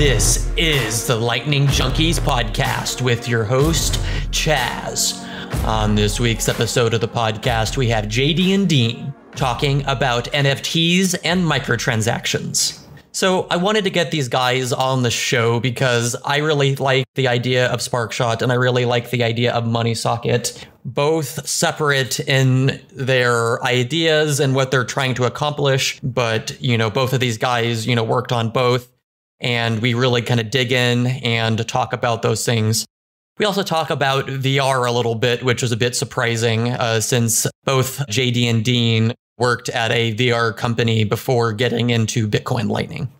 This is the Lightning Junkies podcast with your host, Chaz. On this week's episode of the podcast, we have JD and Dean talking about NFTs and microtransactions. So, I wanted to get these guys on the show because I really like the idea of Sparkshot and I really like the idea of MoneySocket, both separate in their ideas and what they're trying to accomplish, but you know, both of these guys, you know, worked on both and we really kind of dig in and talk about those things. We also talk about VR a little bit, which was a bit surprising uh, since both JD and Dean worked at a VR company before getting into Bitcoin Lightning.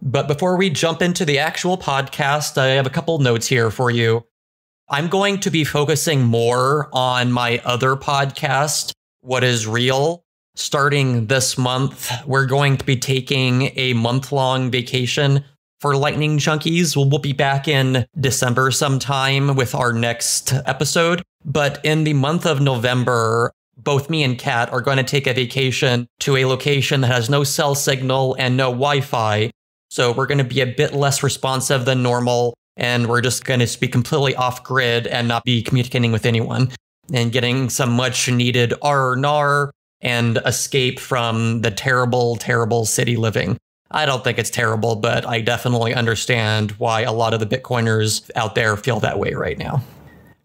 But before we jump into the actual podcast, I have a couple notes here for you. I'm going to be focusing more on my other podcast, What is Real. Starting this month, we're going to be taking a month long vacation for Lightning Junkies. We'll, be back in December sometime with our next episode. But in the month of November, both me and Kat are going to take a vacation to a location that has no cell signal and no Wi Fi. So we're going to be a bit less responsive than normal. And we're just going to be completely off grid and not be communicating with anyone and getting some much needed R&R and escape from the terrible, terrible city living. I don't think it's terrible, but I definitely understand why a lot of the Bitcoiners out there feel that way right now.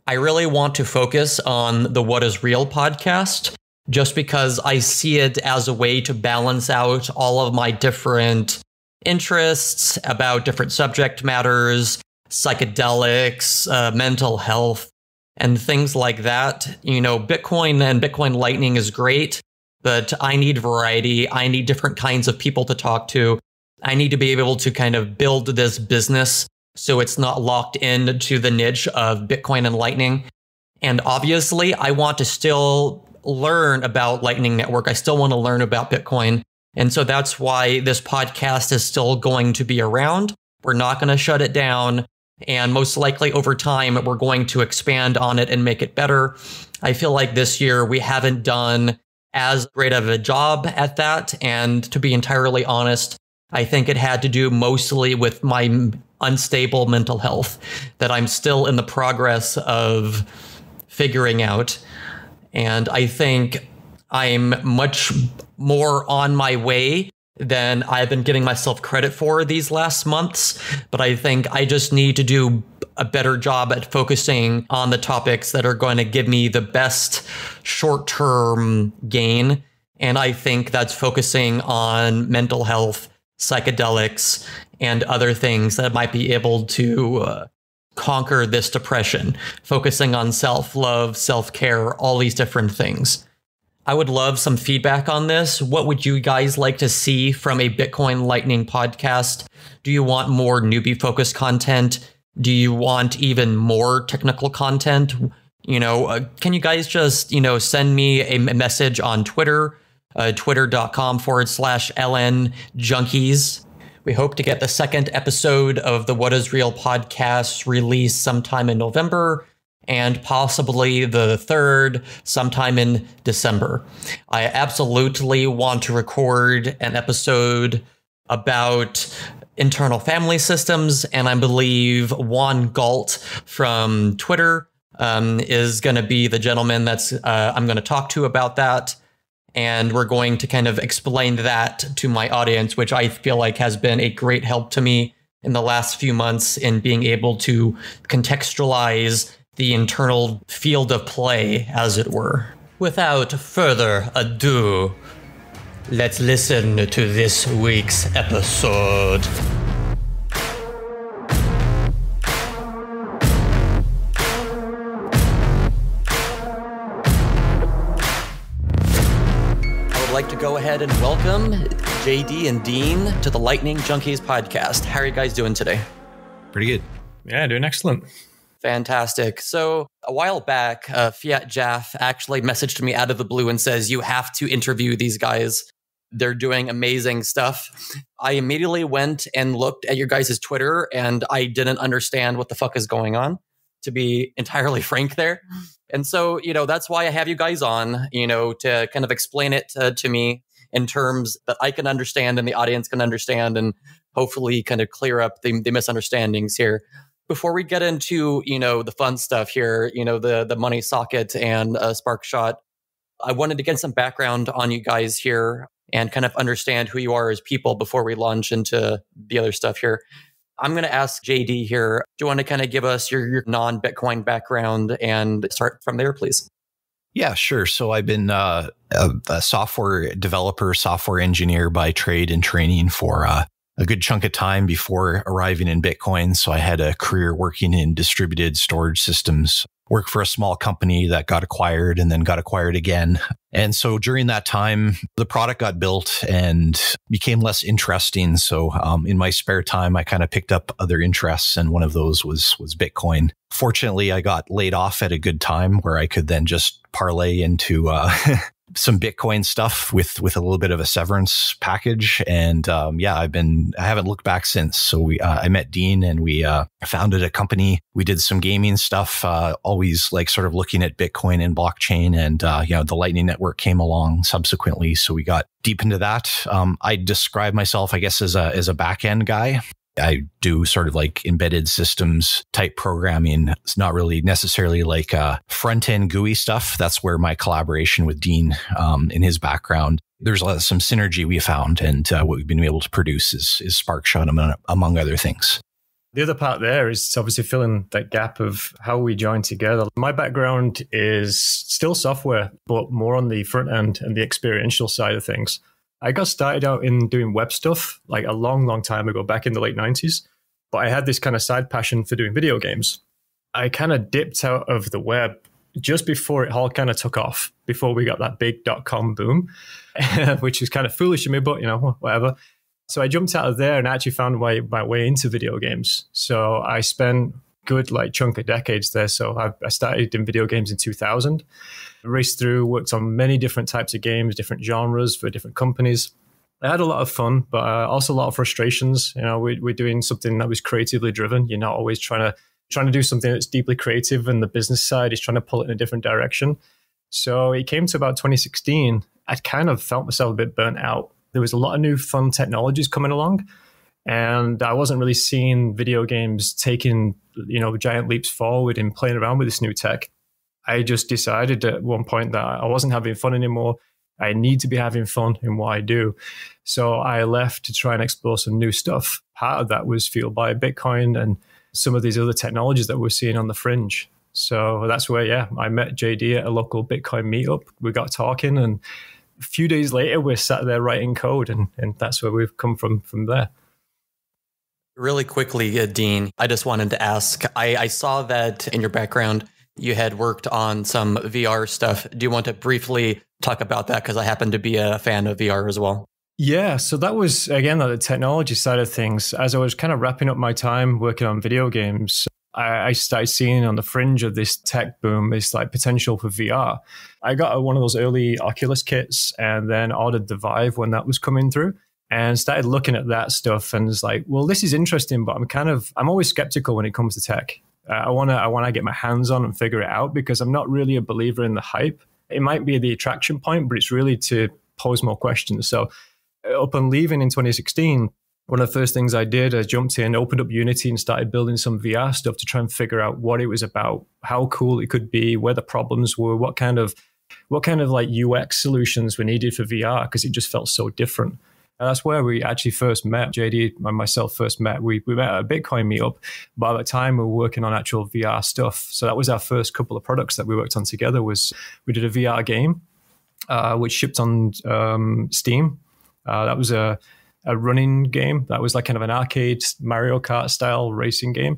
I really want to focus on the What is Real podcast just because I see it as a way to balance out all of my different interests about different subject matters, psychedelics, uh, mental health, and things like that. You know, Bitcoin and Bitcoin Lightning is great, but I need variety. I need different kinds of people to talk to. I need to be able to kind of build this business so it's not locked into the niche of Bitcoin and Lightning. And obviously, I want to still learn about Lightning Network. I still want to learn about Bitcoin. And so that's why this podcast is still going to be around. We're not going to shut it down. And most likely over time, we're going to expand on it and make it better. I feel like this year we haven't done as great of a job at that. And to be entirely honest, I think it had to do mostly with my unstable mental health that I'm still in the progress of figuring out. And I think I'm much more on my way than I've been giving myself credit for these last months. But I think I just need to do a better job at focusing on the topics that are going to give me the best short term gain. And I think that's focusing on mental health, psychedelics, and other things that might be able to uh, conquer this depression, focusing on self love, self care, all these different things. I would love some feedback on this. What would you guys like to see from a Bitcoin Lightning podcast? Do you want more newbie focused content? Do you want even more technical content? You know, uh, can you guys just, you know, send me a message on Twitter, uh, twitter.com forward slash LN junkies? We hope to get the second episode of the What is Real podcast released sometime in November and possibly the third sometime in December. I absolutely want to record an episode about internal family systems. And I believe Juan Galt from Twitter um, is going to be the gentleman that's uh, I'm going to talk to about that. And we're going to kind of explain that to my audience, which I feel like has been a great help to me in the last few months in being able to contextualize the internal field of play, as it were. Without further ado, Let's listen to this week's episode. I would like to go ahead and welcome JD and Dean to the Lightning Junkies podcast. How are you guys doing today? Pretty good. Yeah, doing excellent. Fantastic. So, a while back, uh, Fiat Jaff actually messaged me out of the blue and says, You have to interview these guys they're doing amazing stuff. I immediately went and looked at your guys' Twitter and I didn't understand what the fuck is going on, to be entirely frank there. And so, you know, that's why I have you guys on, you know, to kind of explain it uh, to me in terms that I can understand and the audience can understand and hopefully kind of clear up the, the misunderstandings here before we get into you know the fun stuff here you know the the money socket and a uh, spark shot i wanted to get some background on you guys here and kind of understand who you are as people before we launch into the other stuff here. I'm going to ask JD here. Do you want to kind of give us your, your non Bitcoin background and start from there, please? Yeah, sure. So I've been uh, a, a, software developer, software engineer by trade and training for uh, a good chunk of time before arriving in Bitcoin. So I had a career working in distributed storage systems work for a small company that got acquired and then got acquired again. And so during that time, the product got built and became less interesting. So um, in my spare time, I kind of picked up other interests, and one of those was was Bitcoin. Fortunately, I got laid off at a good time where I could then just parlay into uh, some Bitcoin stuff with with a little bit of a severance package, and um, yeah, I've been I haven't looked back since. So we uh, I met Dean and we uh, founded a company. We did some gaming stuff, uh, always like sort of looking at Bitcoin and blockchain, and uh, you know the Lightning Network came along subsequently, so we got deep into that. Um, I describe myself, I guess, as a as a back end guy. I do sort of like embedded systems type programming. It's not really necessarily like uh, front end GUI stuff. That's where my collaboration with Dean um, in his background. There's some synergy we found, and uh, what we've been able to produce is, is Sparkshot among, among other things. The other part there is obviously filling that gap of how we join together. My background is still software, but more on the front end and the experiential side of things. I got started out in doing web stuff like a long, long time ago, back in the late 90s. But I had this kind of side passion for doing video games. I kind of dipped out of the web just before it all kind of took off, before we got that big dot com boom, which was kind of foolish of me, but you know, whatever. So I jumped out of there and actually found my, my way into video games. So I spent good like chunk of decades there. So I, I, started in video games in 2000, raced through, worked on many different types of games, different genres for different companies. I had a lot of fun, but uh, also a lot of frustrations. You know, we, we're doing something that was creatively driven. You're not always trying to trying to do something that's deeply creative, and the business side is trying to pull it in a different direction. So it came to about 2016. I kind of felt myself a bit burnt out. There was a lot of new fun technologies coming along, and I wasn't really seeing video games taking you know giant leaps forward and playing around with this new tech. I just decided at one point that I wasn't having fun anymore. I need to be having fun in what I do. So I left to try and explore some new stuff. Part of that was fueled by Bitcoin and some of these other technologies that we're seeing on the fringe. So that's where, yeah, I met JD at a local Bitcoin meetup. We got talking, and a few days later, we sat there writing code, and, and that's where we've come from from there. Really quickly, uh, Dean, I just wanted to ask I, I saw that in your background, you had worked on some VR stuff. Do you want to briefly talk about that? Because I happen to be a fan of VR as well. Yeah, so that was again the technology side of things. As I was kind of wrapping up my time working on video games, I, started seeing on the fringe of this tech boom this like potential for VR. I got one of those early Oculus kits and then ordered the Vive when that was coming through and started looking at that stuff and was like, well, this is interesting, but I'm kind of I'm always skeptical when it comes to tech. Uh, I wanna I wanna get my hands on and figure it out because I'm not really a believer in the hype. It might be the attraction point, but it's really to pose more questions. So uh, upon leaving in 2016, one of the first things I did, I jumped in, opened up Unity, and started building some VR stuff to try and figure out what it was about, how cool it could be, where the problems were, what kind of what kind of like UX solutions were needed for VR because it just felt so different. And that's where we actually first met. JD and myself first met. We, we met at a Bitcoin meetup. By the time, we were working on actual VR stuff. So that was our first couple of products that we worked on together was we did a VR game, uh, which shipped on um, Steam. Uh, that was a, a running game. That was like kind of an arcade Mario Kart style racing game.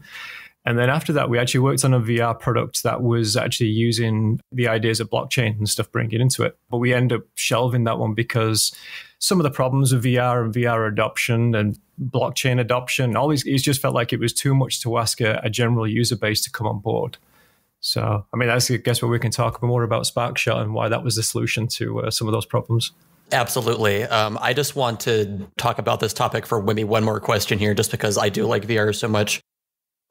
And then after that, we actually worked on a VR product that was actually using the ideas of blockchain and stuff, bringing it into it. But we end up shelving that one because some of the problems of VR and VR adoption and blockchain adoption. All these, it just felt like it was too much to ask a, a general user base to come on board. So, I mean, that's, I guess, where we can talk more about Sparkshot and why that was the solution to uh, some of those problems. Absolutely. Um, I just want to talk about this topic for maybe one more question here, just because I do like VR so much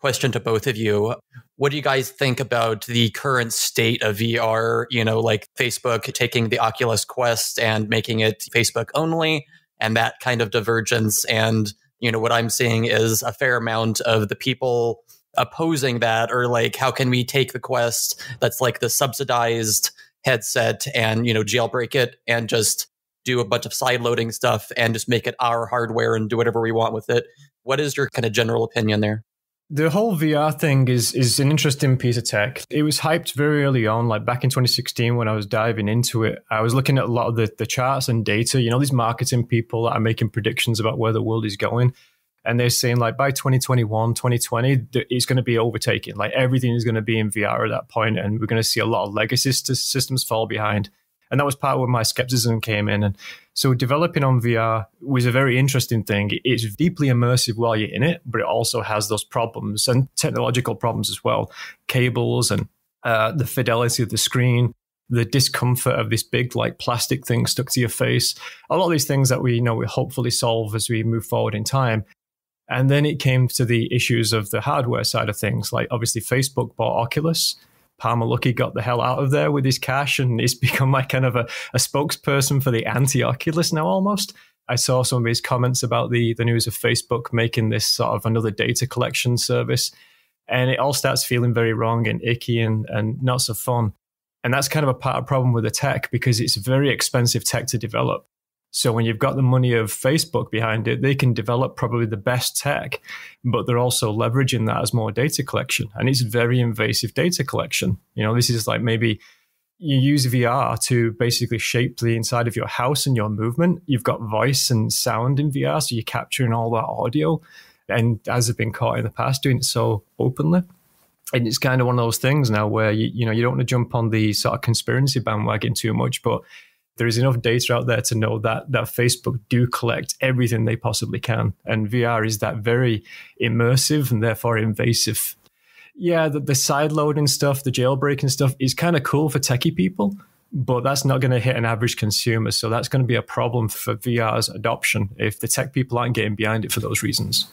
question to both of you. What do you guys think about the current state of VR? You know, like Facebook taking the Oculus Quest and making it Facebook only, and that kind of divergence. And, you know, what I'm seeing is a fair amount of the people opposing that or like how can we take the quest that's like the subsidized headset and you know jailbreak it and just do a bunch of side loading stuff and just make it our hardware and do whatever we want with it what is your kind of general opinion there the whole VR thing is is an interesting piece of tech. It was hyped very early on, like back in 2016 when I was diving into it. I was looking at a lot of the, the charts and data. You know, these marketing people are making predictions about where the world is going. And they're saying like by 2021, 2020, it's going to be overtaken. Like everything is going to be in VR at that point, and we're going to see a lot of legacy systems fall behind. And that was part where my skepticism came in. And so developing on VR was a very interesting thing. It's deeply immersive while you're in it, but it also has those problems and technological problems as well, cables and uh, the fidelity of the screen, the discomfort of this big like plastic thing stuck to your face. A lot of these things that we you know we hopefully solve as we move forward in time. And then it came to the issues of the hardware side of things. Like obviously Facebook bought Oculus Parmalucky got the hell out of there with his cash and he's become like kind of a, a spokesperson for the anti Oculus now almost. I saw some of his comments about the, the news of Facebook making this sort of another data collection service. And it all starts feeling very wrong and icky and, and not so fun. And that's kind of a part of problem with the tech because it's very expensive tech to develop. So when you've got the money of Facebook behind it, they can develop probably the best tech, but they're also leveraging that as more data collection. And it's very invasive data collection. You know, this is like maybe you use VR to basically shape the inside of your house and your movement. You've got voice and sound in VR, so you're capturing all that audio. And as it have been caught in the past doing it so openly. And it's kind of one of those things now where you, you know you don't want to jump on the sort of conspiracy bandwagon too much, but there is enough data out there to know that that Facebook do collect everything they possibly can, and VR is that very immersive and therefore invasive. Yeah, the, the side loading stuff, the jailbreaking stuff is kind of cool for techie people, but that's not going to hit an average consumer. So that's going to be a problem for VR's adoption if the tech people aren't getting behind it for those reasons.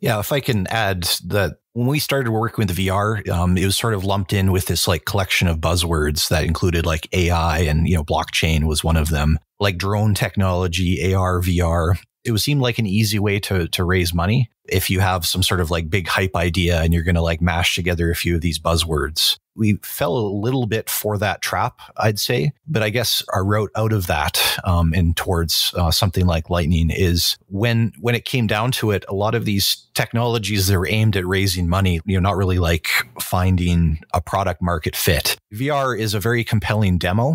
Yeah, if I can add that when we started working with VR, um, it was sort of lumped in with this like collection of buzzwords that included like AI and you know blockchain was one of them, like drone technology, AR, VR. It would seem like an easy way to to raise money if you have some sort of like big hype idea and you're going to like mash together a few of these buzzwords we fell a little bit for that trap, I'd say. But I guess our route out of that um, and towards uh, something like Lightning is when when it came down to it, a lot of these technologies that are aimed at raising money, you know, not really like finding a product market fit. VR is a very compelling demo.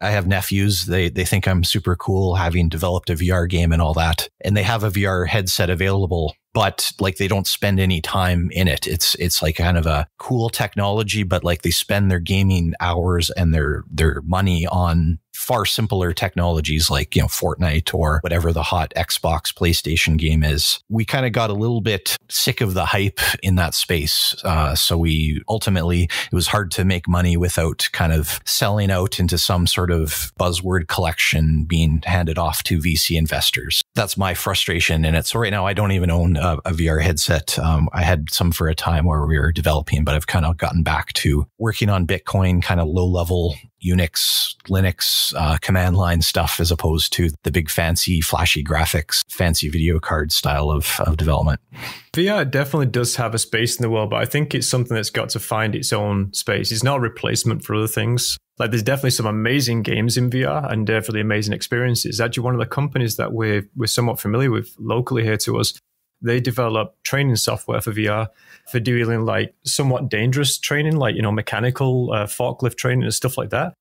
I have nephews; they they think I'm super cool having developed a VR game and all that, and they have a VR headset available but like they don't spend any time in it. It's it's like kind of a cool technology, but like they spend their gaming hours and their their money on far simpler technologies like, you know, Fortnite or whatever the hot Xbox, PlayStation game is. We kind of got a little bit sick of the hype in that space. Uh, so we ultimately, it was hard to make money without kind of selling out into some sort of buzzword collection being handed off to VC investors. That's my frustration in it. So right now, I don't even own a, a VR headset. Um, I had some for a time where we were developing, but I've kind of gotten back to working on Bitcoin, kind of low level Unix, Linux uh, command line stuff as opposed to the big fancy flashy graphics, fancy video card style of, of development. VR definitely does have a space in the world, but I think it's something that's got to find its own space. It's not a replacement for other things. Like there's definitely some amazing games in VR and definitely amazing experiences. Actually, one of the companies that we're, we're somewhat familiar with locally here to us they develop training software for VR for doing like somewhat dangerous training, like you know mechanical uh, forklift training and stuff like that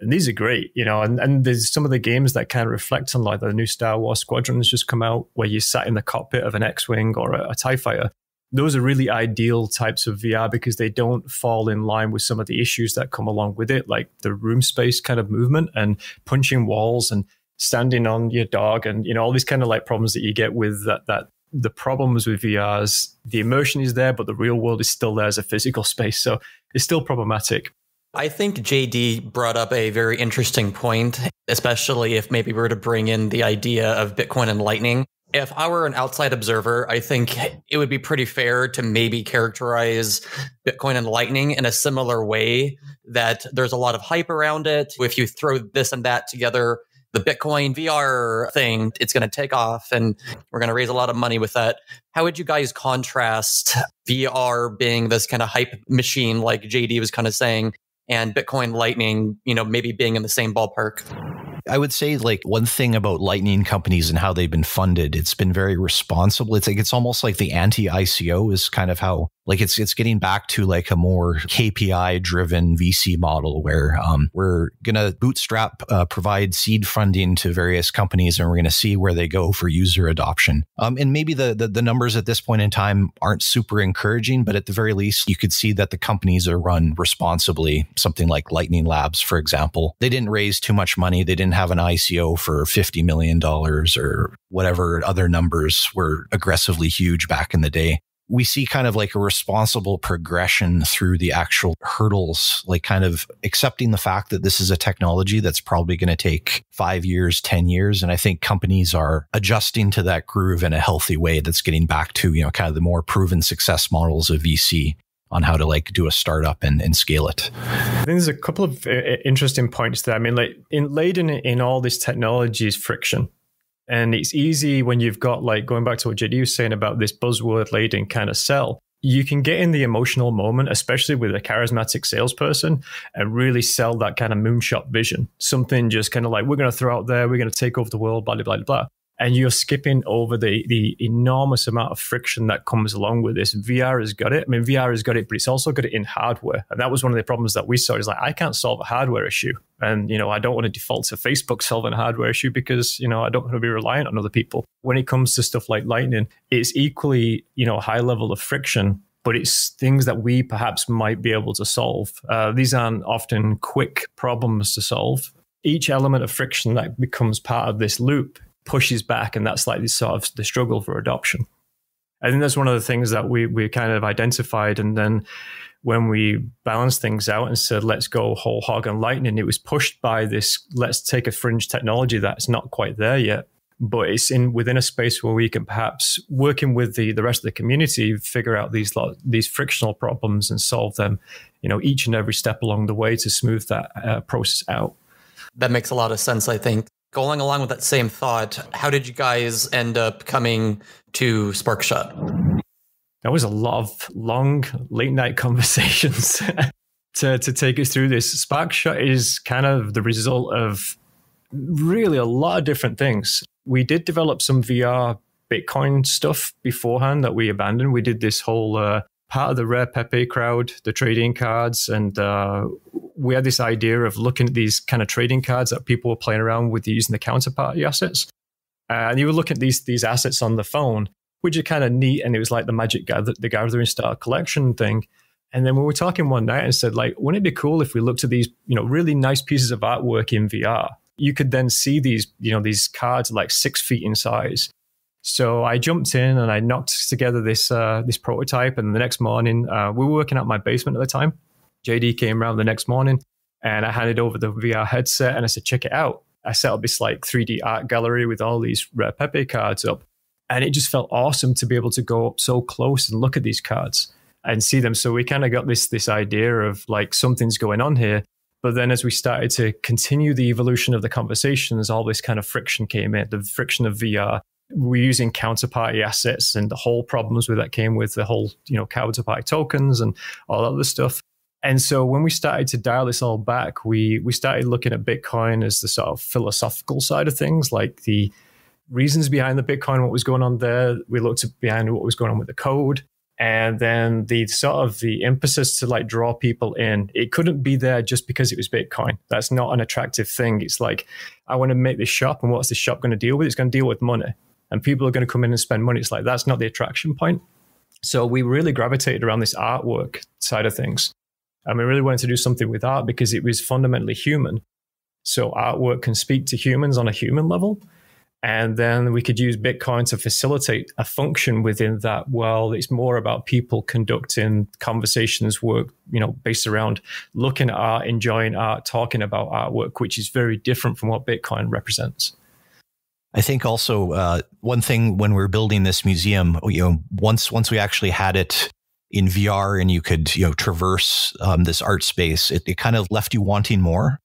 and these are great, you know. And, and there's some of the games that kind of reflect on like the new Star Wars Squadrons just come out, where you sat in the cockpit of an X-wing or a, a Tie Fighter. Those are really ideal types of VR because they don't fall in line with some of the issues that come along with it, like the room space kind of movement and punching walls and standing on your dog and you know all these kind of like problems that you get with that that the problems with VRs, the immersion is there, but the real world is still there as a physical space. So it's still problematic. I think JD brought up a very interesting point, especially if maybe we were to bring in the idea of Bitcoin and Lightning. If I were an outside observer, I think it would be pretty fair to maybe characterize Bitcoin and Lightning in a similar way that there's a lot of hype around it. If you throw this and that together, the Bitcoin VR thing, it's going to take off and we're going to raise a lot of money with that. How would you guys contrast VR being this kind of hype machine, like JD was kind of saying, and Bitcoin Lightning, you know, maybe being in the same ballpark. I would say like one thing about Lightning companies and how they've been funded, it's been very responsible. It's like it's almost like the anti-ICO is kind of how like it's it's getting back to like a more KPI driven VC model where um, we're gonna bootstrap uh, provide seed funding to various companies and we're gonna see where they go for user adoption. Um, and maybe the, the the numbers at this point in time aren't super encouraging, but at the very least, you could see that the companies are run responsibly. Something like Lightning Labs, for example, they didn't raise too much money. They didn't have an ICO for $50 million or whatever other numbers were aggressively huge back in the day. We see kind of like a responsible progression through the actual hurdles, like kind of accepting the fact that this is a technology that's probably going to take five years, 10 years. And I think companies are adjusting to that groove in a healthy way that's getting back to, you know, kind of the more proven success models of VC on how to like do a startup and, and scale it. I think there's a couple of uh, interesting points there. I mean, like in laden in all this technology is friction. And it's easy when you've got like going back to what JD was saying about this buzzword laden kind of sell. You can get in the emotional moment, especially with a charismatic salesperson, and really sell that kind of moonshot vision. Something just kind of like, we're going to throw out there, we're going to take over the world, blah, blah, blah, blah and you're skipping over the the enormous amount of friction that comes along with this. VR has got it. I mean, VR has got it, but it's also got it in hardware, and that was one of the problems that we saw. Is like I can't solve a hardware issue, and you know I don't want to default to Facebook solving a hardware issue because you know I don't want to be reliant on other people. When it comes to stuff like Lightning, it's equally you know high level of friction. But it's things that we perhaps might be able to solve. Uh, these aren't often quick problems to solve. Each element of friction that becomes part of this loop pushes back, and that's like the sort of the struggle for adoption. I think that's one of the things that we we kind of identified, and then when we balanced things out and said let's go whole hog and lightning, it was pushed by this let's take a fringe technology that's not quite there yet, but it's in within a space where we can perhaps working with the the rest of the community figure out these these frictional problems and solve them, you know, each and every step along the way to smooth that uh, process out. That makes a lot of sense, I think. Going along with that same thought, how did you guys end up coming to Sparkshot? That was a lot of long late night conversations to, to take us through this. Sparkshot is kind of the result of really a lot of different things. We did develop some VR Bitcoin stuff beforehand that we abandoned. We did this whole uh, part of the Rare Pepe crowd, the trading cards, and uh, we had this idea of looking at these kind of trading cards that people were playing around with using the counterparty assets. Uh, and you were looking at these these assets on the phone, which are kind of neat. And it was like the Magic gather, the Gathering style collection thing. And then we were talking one night and said, like, wouldn't it be cool if we looked at these, you know, really nice pieces of artwork in VR? You could then see these, you know, these cards like six feet in size so I jumped in and I knocked together this uh, this prototype. And the next morning, uh, we were working out my basement at the time. JD came around the next morning, and I handed over the VR headset and I said, "Check it out." I set up this like 3D art gallery with all these Rare Pepe cards up, and it just felt awesome to be able to go up so close and look at these cards and see them. So we kind of got this this idea of like something's going on here. But then as we started to continue the evolution of the conversations, all this kind of friction came in, the friction of VR we're using counterparty assets and the whole problems with that came with the whole you know counterparty tokens and all that other stuff. And so when we started to dial this all back, we we started looking at Bitcoin as the sort of philosophical side of things, like the reasons behind the Bitcoin, what was going on there. We looked behind what was going on with the code. And then the sort of the emphasis to like draw people in. It couldn't be there just because it was Bitcoin. That's not an attractive thing. It's like, I want to make this shop and what's this shop going to deal with? It's going to deal with money and people are going to come in and spend money. It's like that's not the attraction point. So we really gravitated around this artwork side of things. And we really wanted to do something with art because it was fundamentally human. So artwork can speak to humans on a human level. And then we could use Bitcoin to facilitate a function within that. Well, it's more about people conducting conversations, work, you know, based around looking at art, enjoying art, talking about artwork, which is very different from what Bitcoin represents. I think also uh, one thing when we are building this museum, you know, once once we actually had it in VR and you could you know traverse um, this art space, it, it kind of left you wanting more.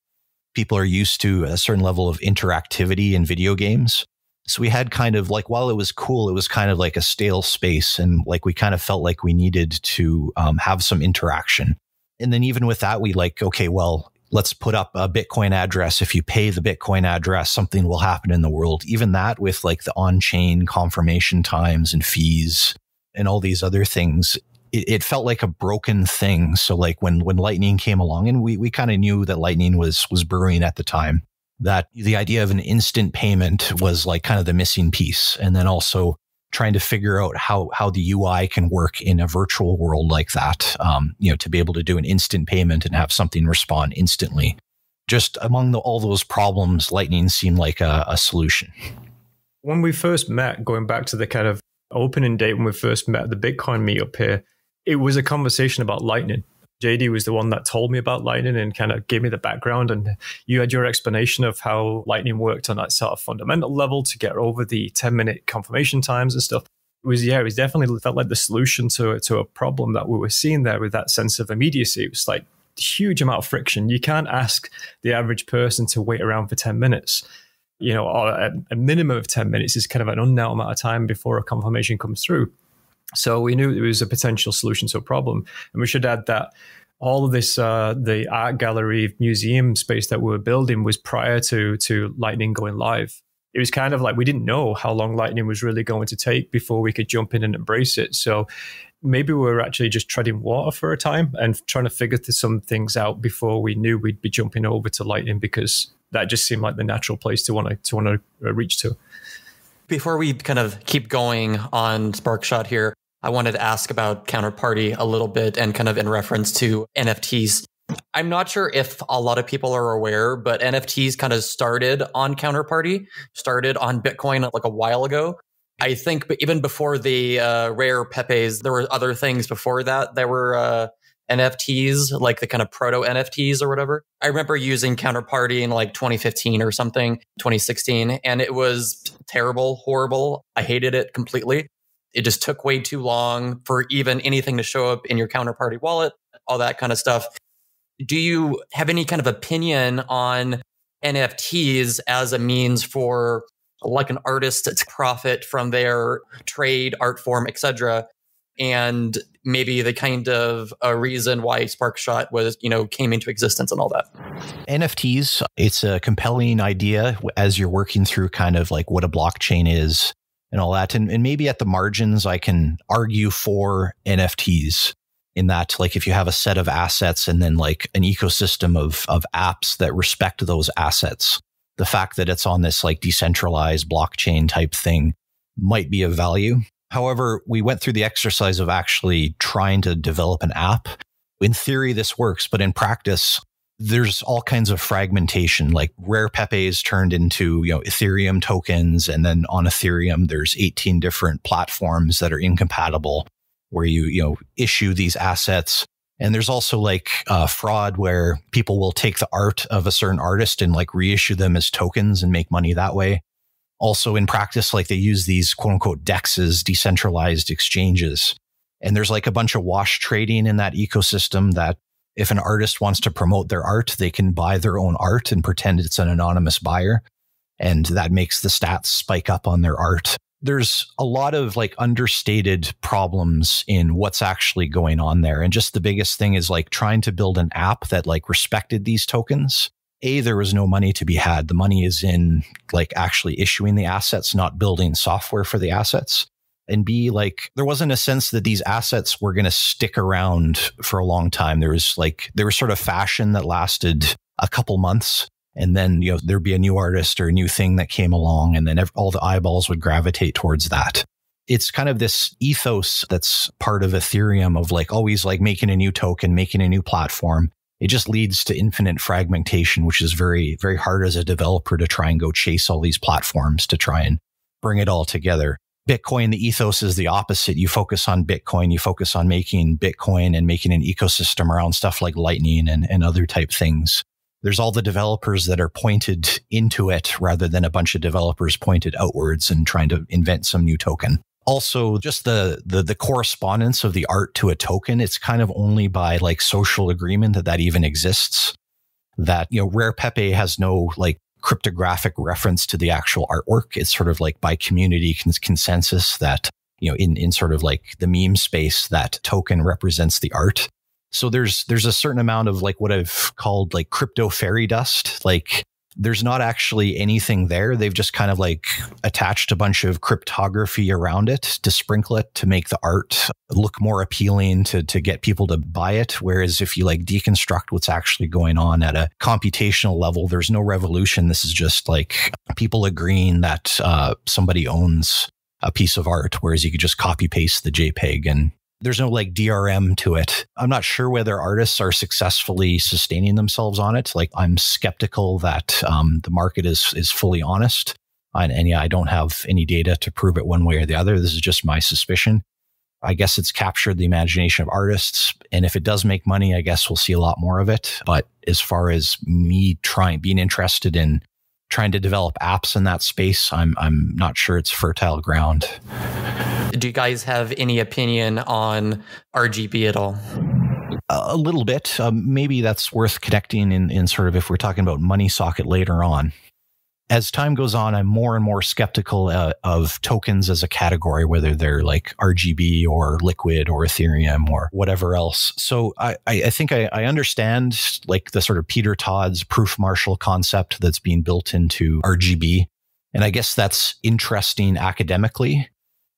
People are used to a certain level of interactivity in video games, so we had kind of like while it was cool, it was kind of like a stale space, and like we kind of felt like we needed to um, have some interaction. And then even with that, we like okay, well, let's put up a Bitcoin address. If you pay the Bitcoin address, something will happen in the world. Even that with like the on chain confirmation times and fees and all these other things. It, felt like a broken thing. So like when when Lightning came along, and we we kind of knew that Lightning was was brewing at the time, that the idea of an instant payment was like kind of the missing piece. And then also trying to figure out how how the UI can work in a virtual world like that. Um, you know, to be able to do an instant payment and have something respond instantly. Just among the, all those problems, Lightning seemed like a, a solution. When we first met, going back to the kind of opening date when we first met the Bitcoin meetup here, it was a conversation about Lightning. JD was the one that told me about Lightning and kind of gave me the background. And you had your explanation of how Lightning worked on that sort of fundamental level to get over the 10 minute confirmation times and stuff. It was, yeah, it was definitely felt like the solution to, to a problem that we were seeing there with that sense of immediacy. It was like huge amount of friction. You can't ask the average person to wait around for 10 minutes. You know, a, a minimum of 10 minutes is kind of an unknown amount of time before a confirmation comes through. So we knew it was a potential solution to a problem. And we should add that all of this, uh, the art gallery museum space that we were building was prior to, to Lightning going live. It was kind of like we didn't know how long Lightning was really going to take before we could jump in and embrace it. So maybe we were actually just treading water for a time and trying to figure some things out before we knew we'd be jumping over to Lightning because that just seemed like the natural place to want to, to want to uh, reach to before we kind of keep going on Sparkshot here, I wanted to ask about counterparty a little bit and kind of in reference to NFTs. I'm not sure if a lot of people are aware, but NFTs kind of started on counterparty, started on Bitcoin like a while ago. I think, but even before the uh, rare Pepe's, there were other things before that. There were uh, NFTs, like the kind of proto NFTs or whatever. I remember using Counterparty in like 2015 or something, 2016, and it was terrible, horrible. I hated it completely. It just took way too long for even anything to show up in your counterparty wallet, all that kind of stuff. Do you have any kind of opinion on NFTs as a means for like an artist to profit from their trade, art form, etc.? and maybe the kind of a reason why Sparkshot was, you know, came into existence and all that. NFTs, it's a compelling idea as you're working through kind of like what a blockchain is and all that. And, and maybe at the margins, I can argue for NFTs in that, like, if you have a set of assets and then like an ecosystem of, of apps that respect those assets, the fact that it's on this like decentralized blockchain type thing might be of value. However, we went through the exercise of actually trying to develop an app. In theory, this works, but in practice, there's all kinds of fragmentation like rare pepes turned into you know ethereum tokens and then on ethereum there's 18 different platforms that are incompatible where you you know issue these assets and there's also like uh, fraud where people will take the art of a certain artist and like reissue them as tokens and make money that way also in practice like they use these quote unquote dexes decentralized exchanges and there's like a bunch of wash trading in that ecosystem that if an artist wants to promote their art, they can buy their own art and pretend it's an anonymous buyer. And that makes the stats spike up on their art. There's a lot of like understated problems in what's actually going on there. And just the biggest thing is like trying to build an app that like respected these tokens. A, there was no money to be had. The money is in like actually issuing the assets, not building software for the assets and b like there wasn't a sense that these assets were going to stick around for a long time there was like there was sort of fashion that lasted a couple months and then you know there'd be a new artist or a new thing that came along and then all the eyeballs would gravitate towards that it's kind of this ethos that's part of ethereum of like always like making a new token making a new platform it just leads to infinite fragmentation, which is very, very hard as a developer to try and go chase all these platforms to try and bring it all together. Bitcoin, the ethos is the opposite. You focus on Bitcoin, you focus on making Bitcoin and making an ecosystem around stuff like Lightning and, and other type things. There's all the developers that are pointed into it rather than a bunch of developers pointed outwards and trying to invent some new token. Also, just the, the the correspondence of the art to a token, it's kind of only by like social agreement that that even exists that you know rare pepe has no like cryptographic reference to the actual artwork. It's sort of like by community cons consensus that, you know, in, in sort of like the meme space, that token represents the art. So there's there's a certain amount of like what I've called like crypto fairy dust, like there's not actually anything there. They've just kind of like attached a bunch of cryptography around it to sprinkle it to make the art look more appealing to, to get people to buy it. Whereas if you like deconstruct what's actually going on at a computational level, there's no revolution. This is just like people agreeing that uh, somebody owns a piece of art, whereas you could just copy paste the JPEG and there's no like DRM to it. I'm not sure whether artists are successfully sustaining themselves on it. Like I'm skeptical that um, the market is is fully honest. And, and yeah, I don't have any data to prove it one way or the other. This is just my suspicion. I guess it's captured the imagination of artists. And if it does make money, I guess we'll see a lot more of it. But as far as me trying, being interested in trying to develop apps in that space, I'm I'm not sure it's fertile ground. Do you guys have any opinion on RGB at all? a little bit. Um, maybe that's worth connecting in, in sort of if we're talking about money socket later on as time goes on, I'm more and more skeptical uh, of tokens as a category, whether they're like RGB or Liquid or Ethereum or whatever else. So I, I think I, I understand like the sort of Peter Todd's proof marshal concept that's being built into RGB. And I guess that's interesting academically.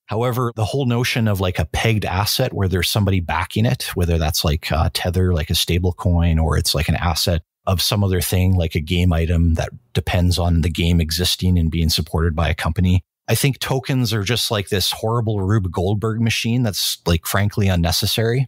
However, the whole notion of like a pegged asset where there's somebody backing it, whether that's like uh, Tether, like a stable coin, or it's like an asset of some other thing like a game item that depends on the game existing and being supported by a company. I think tokens are just like this horrible Rube Goldberg machine that's like frankly unnecessary.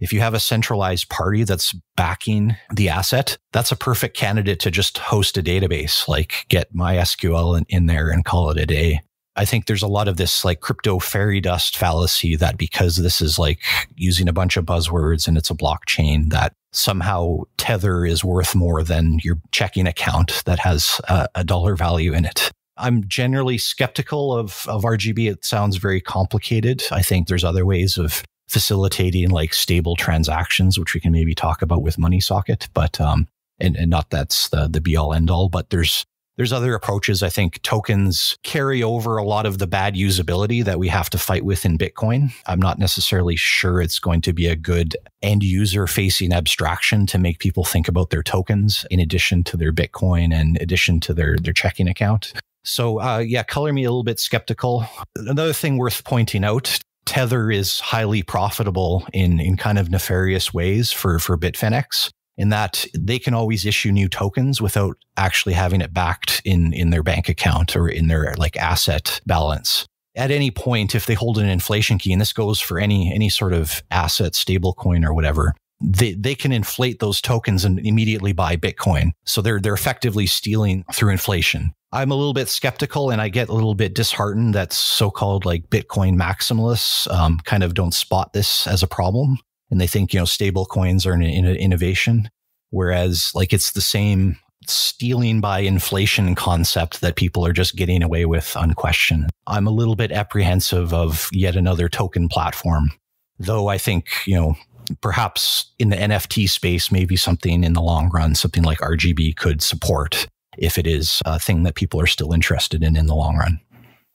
If you have a centralized party that's backing the asset, that's a perfect candidate to just host a database, like get MySQL in, in there and call it a day. I think there's a lot of this like crypto fairy dust fallacy that because this is like using a bunch of buzzwords and it's a blockchain that somehow Tether is worth more than your checking account that has a, a dollar value in it. I'm generally skeptical of, of RGB. It sounds very complicated. I think there's other ways of facilitating like stable transactions, which we can maybe talk about with MoneySocket, but um, and, and not that's the, the be all end all, but there's there's other approaches. I think tokens carry over a lot of the bad usability that we have to fight with in Bitcoin. I'm not necessarily sure it's going to be a good end user facing abstraction to make people think about their tokens in addition to their Bitcoin and addition to their, their checking account. So, uh, yeah, color me a little bit skeptical. Another thing worth pointing out Tether is highly profitable in, in kind of nefarious ways for, for Bitfinex in that they can always issue new tokens without actually having it backed in, in their bank account or in their like asset balance. At any point, if they hold an inflation key, and this goes for any any sort of asset, stablecoin or whatever, they, they can inflate those tokens and immediately buy Bitcoin. So they're they're effectively stealing through inflation. I'm a little bit skeptical and I get a little bit disheartened that so-called like Bitcoin maximalists um, kind of don't spot this as a problem and they think, you know, stable coins are an, an innovation. Whereas like it's the same stealing by inflation concept that people are just getting away with unquestioned. I'm a little bit apprehensive of yet another token platform, though I think, you know, perhaps in the NFT space, maybe something in the long run, something like RGB could support if it is a thing that people are still interested in in the long run.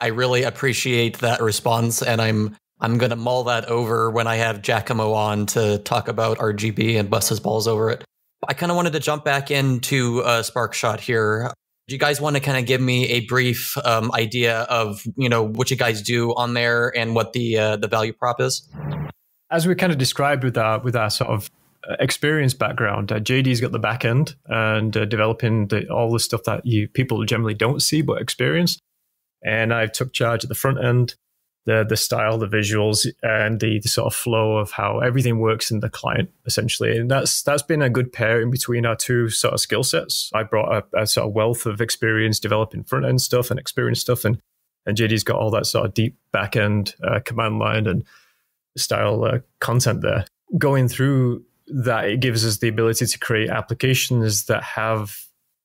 I really appreciate that response. And I'm I'm going to mull that over when I have Giacomo on to talk about RGB and bust his balls over it. I kind of wanted to jump back into uh, Sparkshot here. Do you guys want to kind of give me a brief um, idea of you know what you guys do on there and what the uh, the value prop is? As we kind of described with our with our sort of uh, experience background, uh, JD's got the back end and uh, developing the, all the stuff that you people generally don't see but experience, and I took charge of the front end the the style, the visuals, and the, the, sort of flow of how everything works in the client essentially. And that's that's been a good pairing between our two sort of skill sets. I brought a, a, sort of wealth of experience developing front end stuff and experience stuff, and and JD's got all that sort of deep back end uh, command line and style uh, content there. Going through that, it gives us the ability to create applications that have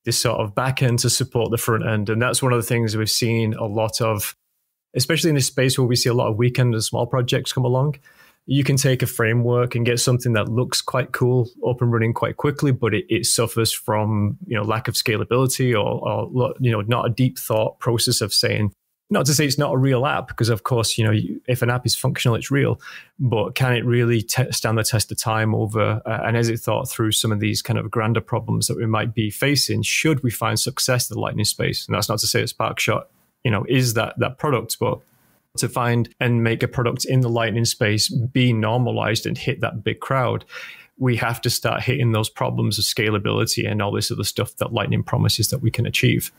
this sort of back end to support the front end, and that's one of the things we've seen a lot of especially in a space where we see a lot of weekend and small projects come along, you can take a framework and get something that looks quite cool up and running quite quickly, but it, it suffers from you know lack of scalability or, or you know not a deep thought process of saying not to say it's not a real app because of course you know you, if an app is functional it's real but can it really stand the test of time over uh, and as it thought through some of these kind of grander problems that we might be facing should we find success in the lightning space and that's not to say that sparkshot you know is that that product but to find and make a product in the lightning space be normalized and hit that big crowd we have to start hitting those problems of scalability and all this other stuff that lightning promises that we can achieve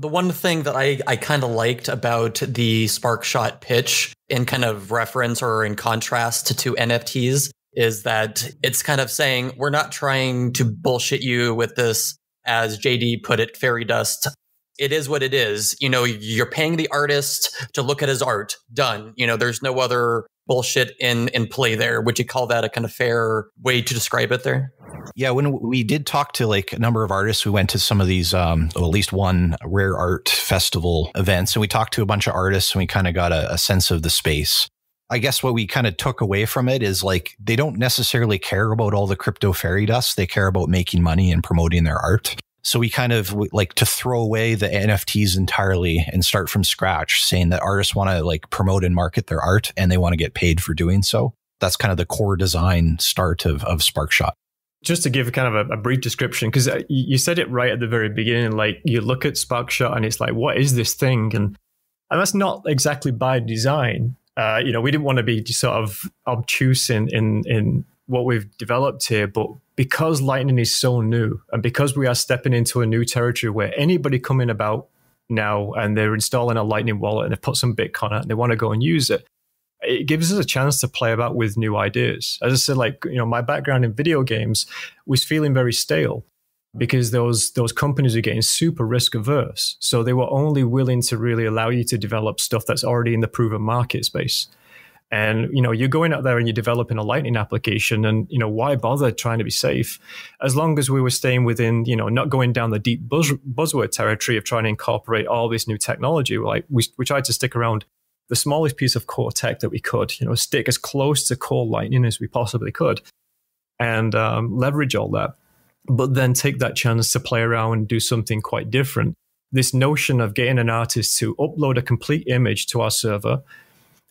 the one thing that I, I kind of liked about the Sparkshot pitch in kind of reference or in contrast to, to NFTs is that it's kind of saying we're not trying to bullshit you with this, as JD put it, fairy dust it is what it is. You know, you're paying the artist to look at his art. Done. You know, there's no other bullshit in in play there. Would you call that a kind of fair way to describe it there? Yeah, when we did talk to like a number of artists, we went to some of these, um, well, at least one rare art festival events, and we talked to a bunch of artists, and we kind of got a, a sense of the space. I guess what we kind of took away from it is like they don't necessarily care about all the crypto fairy dust. They care about making money and promoting their art. So we kind of like to throw away the NFTs entirely and start from scratch, saying that artists want to like promote and market their art and they want to get paid for doing so. That's kind of the core design start of, of Sparkshot just to give kind of a, a brief description, because uh, you said it right at the very beginning, like you look at Sparkshot and it's like, what is this thing? And and that's not exactly by design. Uh, you know, we didn't want to be sort of obtuse in in in what we've developed here, but because Lightning is so new and because we are stepping into a new territory where anybody coming about now and they're installing a Lightning wallet and they've put some Bitcoin out and they want to go and use it, it gives us a chance to play about with new ideas. As I said, like, you know, my background in video games was feeling very stale because those those companies are getting super risk averse. So they were only willing to really allow you to develop stuff that's already in the proven market space and you know you're going out there and you're developing a lightning application and you know why bother trying to be safe as long as we were staying within you know not going down the deep buzz- buzzword territory of trying to incorporate all this new technology like we, we tried to stick around the smallest piece of core tech that we could you know stick as close to core lightning as we possibly could and um, leverage all that but then take that chance to play around and do something quite different this notion of getting an artist to upload a complete image to our server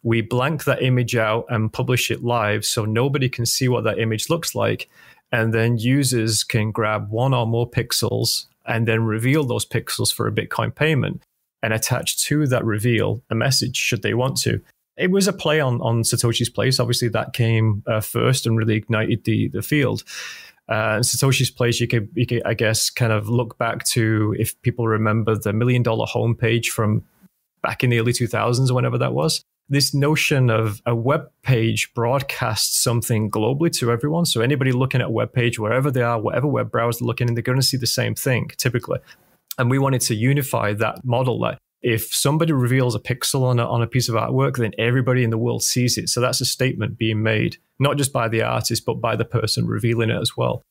we blank that image out and publish it live so nobody can see what that image looks like. And then users can grab one or more pixels and then reveal those pixels for a Bitcoin payment and attach to that reveal a message should they want to. It was a play on, on Satoshi's Place. Obviously, that came uh, first and really ignited the, the field. Uh, and Satoshi's Place, you could, you could, I guess, kind of look back to if people remember the million dollar homepage from back in the early 2000s, whenever that was this notion of a web page broadcasts something globally to everyone. So anybody looking at a web page, wherever they are, whatever web browser they're looking in, they're going to see the same thing typically. And we wanted to unify that model that if somebody reveals a pixel on a, on a piece of artwork, then everybody in the world sees it. So that's a statement being made, not just by the artist, but by the person revealing it as well.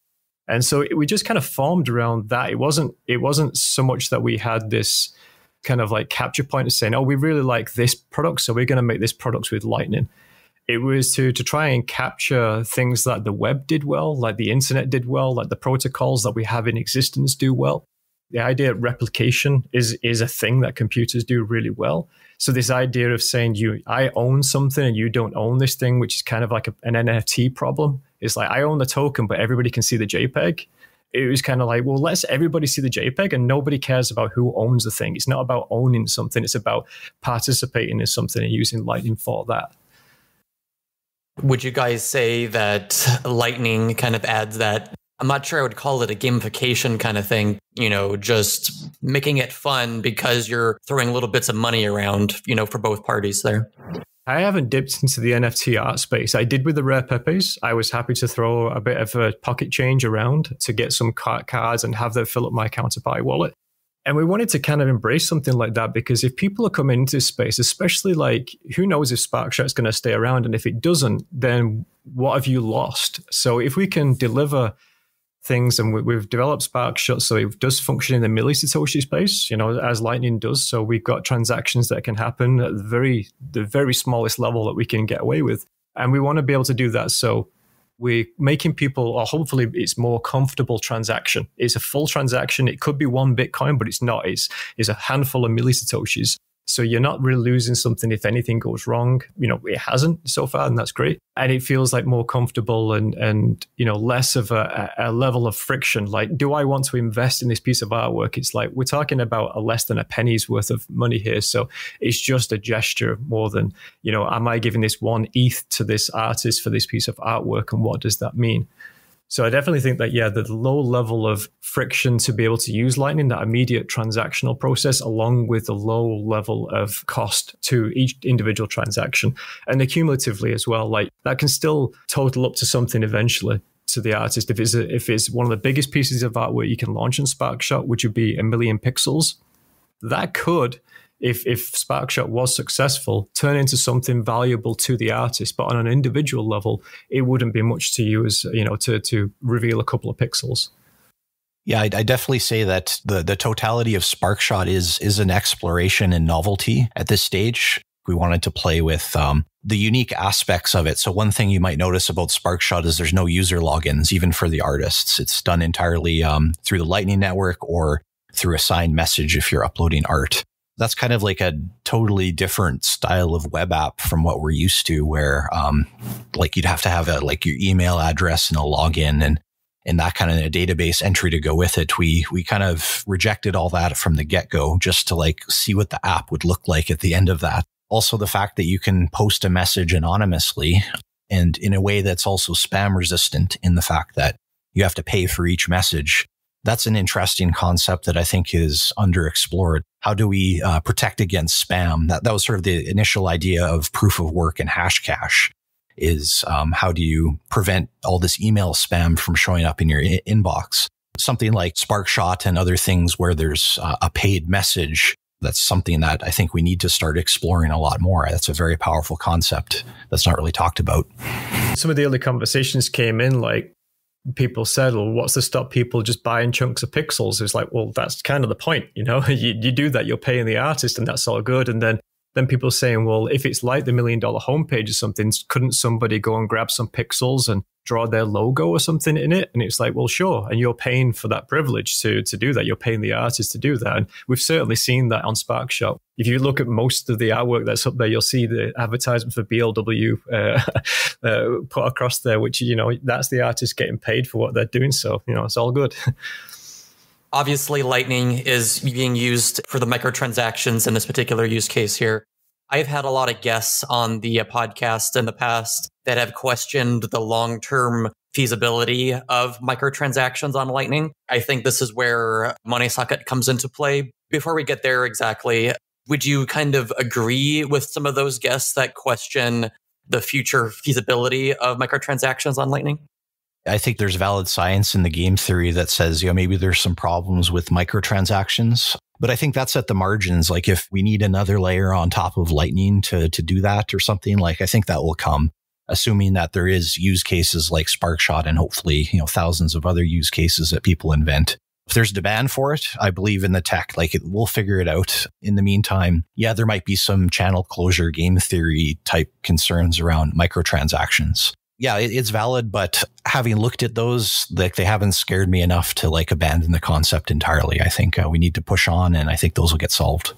And so it, we just kind of formed around that. It wasn't it wasn't so much that we had this kind of like capture point saying, oh, we really like this product, so we're going to make this product with Lightning. It was to to try and capture things that the web did well, like the internet did well, like the protocols that we have in existence do well. The idea of replication is is a thing that computers do really well. So this idea of saying you I own something and you don't own this thing, which is kind of like a, an NFT problem. It's like I own the token, but everybody can see the JPEG it was kind of like, well, let's everybody see the JPEG and nobody cares about who owns the thing. It's not about owning something, it's about participating in something and using Lightning for that. Would you guys say that Lightning kind of adds that? I'm not sure I would call it a gamification kind of thing, you know, just making it fun because you're throwing little bits of money around, you know, for both parties there. I haven't dipped into the NFT art space. I did with the Rare Pepes. I was happy to throw a bit of a pocket change around to get some cards and have them fill up my Counterparty wallet. And we wanted to kind of embrace something like that because if people are coming into space, especially like who knows if Sparkshot's going to stay around, and if it doesn't, then what have you lost? So if we can deliver things and we, have developed spark shut so it does function in the milli satoshi space you know as lightning does so we've got transactions that can happen at the very the very smallest level that we can get away with and we want to be able to do that so we're making people or hopefully it's more comfortable transaction it's a full transaction it could be one bitcoin but it's not it's, it's a handful of milli satoshis so you're not really losing something if anything goes wrong. You know, it hasn't so far, and that's great. And it feels like more comfortable and and you know less of a, a level of friction. Like, do I want to invest in this piece of artwork? It's like we're talking about a less than a penny's worth of money here, so it's just a gesture more than you know. Am I giving this one ETH to this artist for this piece of artwork, and what does that mean? So I definitely think that, yeah, the low level of friction to be able to use Lightning, that immediate transactional process, along with the low level of cost to each individual transaction and accumulatively as well, like that can still total up to something eventually to the artist. If it's, a, if it's one of the biggest pieces of artwork you can launch in Sparkshot, which would be a million pixels, that could if if Sparkshot was successful, turn into something valuable to the artist. But on an individual level, it wouldn't be much to you as you know to to reveal a couple of pixels. Yeah, I, I definitely say that the the totality of Sparkshot is is an exploration and novelty at this stage. We wanted to play with um, the unique aspects of it. So one thing you might notice about Sparkshot is there's no user logins, even for the artists. It's done entirely um, through the Lightning Network or through a signed message if you're uploading art that's kind of like a totally different style of web app from what we're used to where um, like you'd have to have a like your email address and a login and and that kind of a database entry to go with it we we kind of rejected all that from the get-go just to like see what the app would look like at the end of that also the fact that you can post a message anonymously and in a way that's also spam resistant in the fact that you have to pay for each message that's an interesting concept that I think is underexplored. How do we uh, protect against spam? That, that was sort of the initial idea of proof of work and Hashcash is um, how do you prevent all this email spam from showing up in your inbox? Something like Sparkshot and other things where there's uh, a paid message. That's something that I think we need to start exploring a lot more. That's a very powerful concept that's not really talked about. Some of the early conversations came in like people said, well, what's to stop people just buying chunks of pixels? It's like, well, that's kind of the point, you know, you, you do that, you're paying the artist and that's all good. And then then people saying, well, if it's like the million dollar homepage or something, couldn't somebody go and grab some pixels and draw their logo or something in it? And it's like, well, sure. And you're paying for that privilege to, to do that. You're paying the artist to do that. And we've certainly seen that on SparkShop. If you look at most of the artwork that's up there, you'll see the advertisement for BLW uh, uh, put across there, which, you know, that's the artist getting paid for what they're doing. So, you know, it's all good. Obviously, Lightning is being used for the microtransactions in this particular use case here. I've had a lot of guests on the uh, podcast in the past that have questioned the long term feasibility of microtransactions on Lightning. I think this is where MoneySocket comes into play. Before we get there exactly, would you kind of agree with some of those guests that question the future feasibility of microtransactions on Lightning? I think there's valid science in the game theory that says, you know, maybe there's some problems with microtransactions. But I think that's at the margins. Like if we need another layer on top of Lightning to, to do that or something, like I think that will come, assuming that there is use cases like Sparkshot and hopefully, you know, thousands of other use cases that people invent. If there's demand for it, I believe in the tech. Like it, we'll figure it out. In the meantime, yeah, there might be some channel closure game theory type concerns around microtransactions yeah, it's valid, but having looked at those, like they haven't scared me enough to like abandon the concept entirely. I think uh, we need to push on, and I think those will get solved.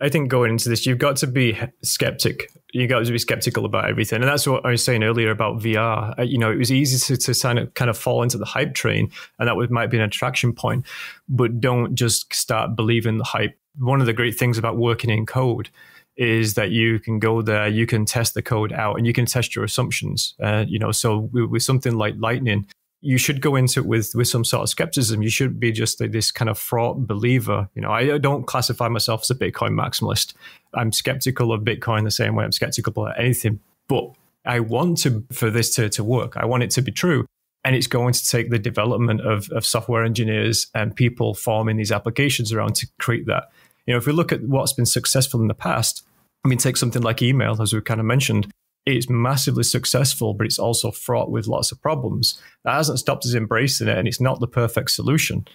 I think going into this, you've got to be skeptic. You got to be skeptical about everything, and that's what I was saying earlier about VR. Uh, you know, it was easy to, to kind of fall into the hype train, and that would, might be an attraction point. But don't just start believing the hype. One of the great things about working in code is that you can go there, you can test the code out, and you can test your assumptions. Uh, you know, so with, with, something like Lightning, you should go into it with with some sort of skepticism. You should be just like this kind of fraught believer. You know, I don't classify myself as a Bitcoin maximalist. I'm skeptical of Bitcoin the same way I'm skeptical of anything, but I want to for this to, to work. I want it to be true. And it's going to take the development of, of software engineers and people forming these applications around to create that. You know, if we look at what's been successful in the past, I mean, take something like email, as we kind of mentioned, it's massively successful, but it's also fraught with lots of problems. That hasn't stopped us embracing it, and it's not the perfect solution.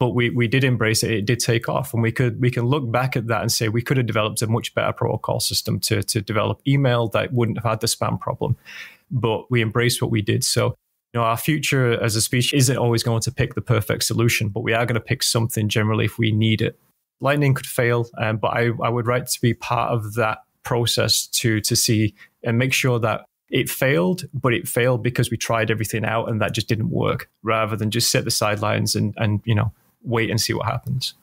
But we, we did embrace it. It did take off, and we could we can look back at that and say we could have developed a much better protocol system to to develop email that wouldn't have had the spam problem. But we embraced what we did. So you know, our future as a species isn't always going to pick the perfect solution, but we are going to pick something generally if we need it. Lightning could fail, um, but I, I would like to be part of that process to to see and make sure that it failed, but it failed because we tried everything out and that just didn't work, rather than just sit the sidelines and and you know wait and see what happens.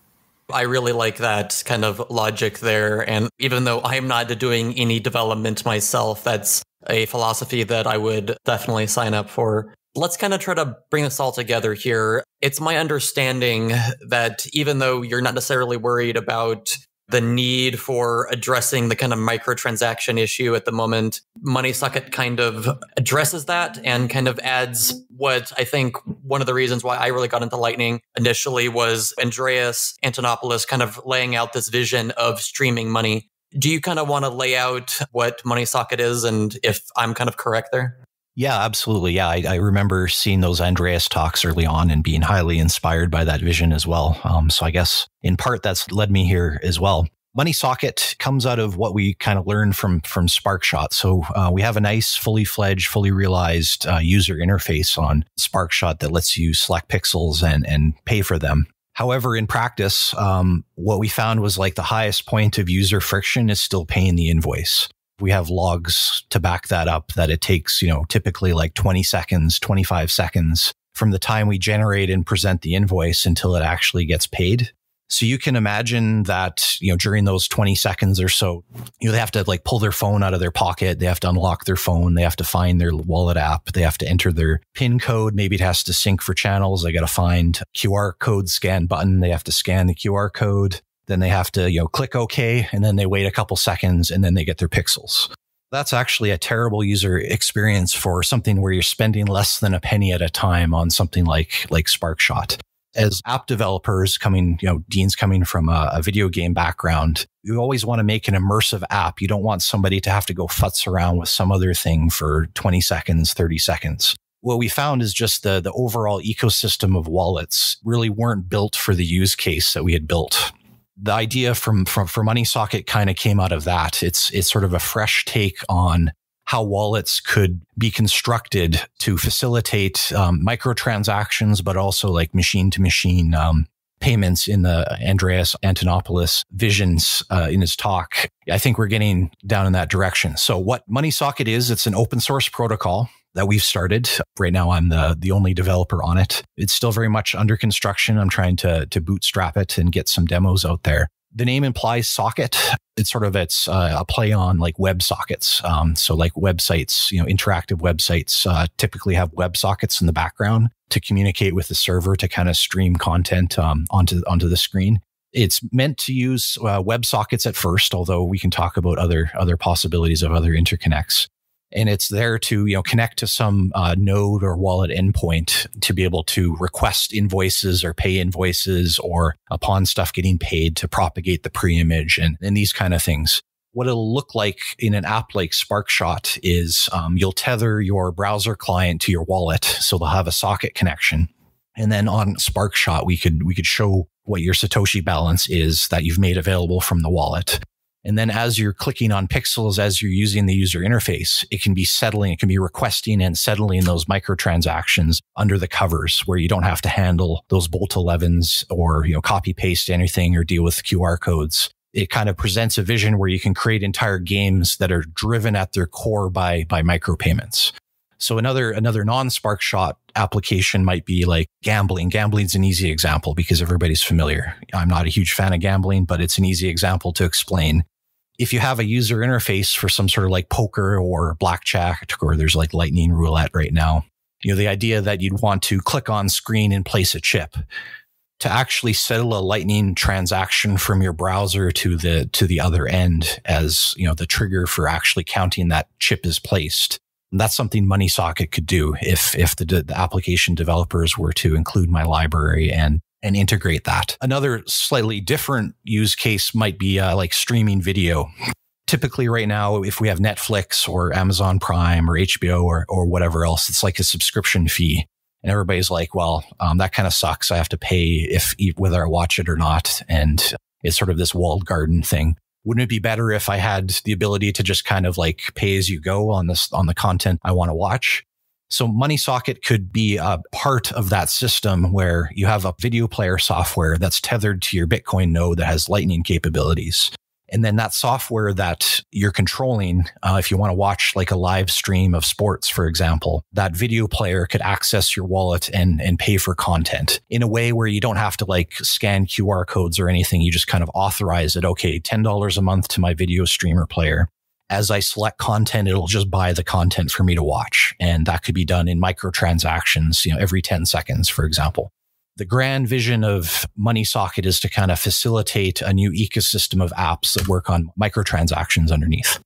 I really like that kind of logic there. And even though I'm not doing any development myself, that's a philosophy that I would definitely sign up for. Let's kind of try to bring this all together here. It's my understanding that even though you're not necessarily worried about the need for addressing the kind of microtransaction issue at the moment. MoneySucket kind of addresses that and kind of adds what I think one of the reasons why I really got into Lightning initially was Andreas Antonopoulos kind of laying out this vision of streaming money. Do you kind of want to lay out what MoneySocket is and if I'm kind of correct there? Yeah, absolutely. Yeah, I, I, remember seeing those Andreas talks early on and being highly inspired by that vision as well. Um, so I guess in part that's led me here as well. Money socket comes out of what we kind of learned from from Sparkshot. So uh, we have a nice, fully fledged, fully realized uh, user interface on Sparkshot that lets you select pixels and and pay for them. However, in practice, um, what we found was like the highest point of user friction is still paying the invoice we have logs to back that up that it takes, you know, typically like 20 seconds, 25 seconds from the time we generate and present the invoice until it actually gets paid. So you can imagine that, you know, during those 20 seconds or so, you know, they have to like pull their phone out of their pocket. They have to unlock their phone. They have to find their wallet app. They have to enter their PIN code. Maybe it has to sync for channels. They got to find QR code scan button. They have to scan the QR code. Then they have to, you know, click OK and then they wait a couple seconds and then they get their pixels. That's actually a terrible user experience for something where you're spending less than a penny at a time on something like like Sparkshot. As app developers coming, you know, Dean's coming from a, a video game background, you always want to make an immersive app. You don't want somebody to have to go futz around with some other thing for 20 seconds, 30 seconds what we found is just the the overall ecosystem of wallets really weren't built for the use case that we had built the idea from from for MoneySocket kind of came out of that. It's it's sort of a fresh take on how wallets could be constructed to facilitate um, microtransactions, but also like machine to machine payments in the Andreas Antonopoulos visions uh, in his talk. I think we're getting down in that direction. So what MoneySocket is, it's an open source protocol that we've started. Right now, I'm the, the only developer on it. It's still very much under construction. I'm trying to, to bootstrap it and get some demos out there. The name implies socket. It's sort of it's uh, a play on like web sockets. Um, so like websites, you know, interactive websites uh, typically have web sockets in the background to communicate with the server to kind of stream content um, onto onto the screen it's meant to use uh, sockets at first, although we can talk about other other possibilities of other interconnects and it's there to you know connect to some uh, node or wallet endpoint to be able to request invoices or pay invoices or upon stuff getting paid to propagate the pre-image and, and these kind of things what it'll look like in an app like sparkshot is um, you'll tether your browser client to your wallet so they'll have a socket connection and then on sparkshot we could we could show what your satoshi balance is that you've made available from the wallet and then as you're clicking on pixels, as you're using the user interface, it can be settling, it can be requesting and settling those microtransactions under the covers where you don't have to handle those bolt 11s or, you know, copy paste anything or deal with QR codes. It kind of presents a vision where you can create entire games that are driven at their core by, by micropayments. So another, another non-spark shot application might be like gambling. Gambling's an easy example because everybody's familiar. I'm not a huge fan of gambling, but it's an easy example to explain if you have a user interface for some sort of like poker or blackjack or there's like lightning roulette right now, you know, the idea that you'd want to click on screen and place a chip to actually settle a lightning transaction from your browser to the to the other end as you know the trigger for actually counting that chip is placed and that's something money socket could do if if the, the application developers were to include my library and and integrate that. Another slightly different use case might be uh, like streaming video. Typically, right now, if we have Netflix or Amazon Prime or HBO or, or whatever else, it's like a subscription fee. And everybody's like, well, um, that kind of sucks. I have to pay if whether I watch it or not. And it's sort of this walled garden thing. Wouldn't it be better if I had the ability to just kind of like pay as you go on this on the content I want to watch? So MoneySocket could be a part of that system where you have a video player software that's tethered to your Bitcoin node that has lightning capabilities. And then that software that you're controlling, uh, if you want to watch like a live stream of sports, for example, that video player could access your wallet and, and pay for content in a way where you don't have to like scan QR codes or anything. You just kind of authorize it. Okay, $10 a month to my video streamer player as I select content, it'll just buy the content for me to watch. And that could be done in microtransactions, you know, every 10 seconds, for example. The grand vision of MoneySocket is to kind of facilitate a new ecosystem of apps that work on microtransactions underneath.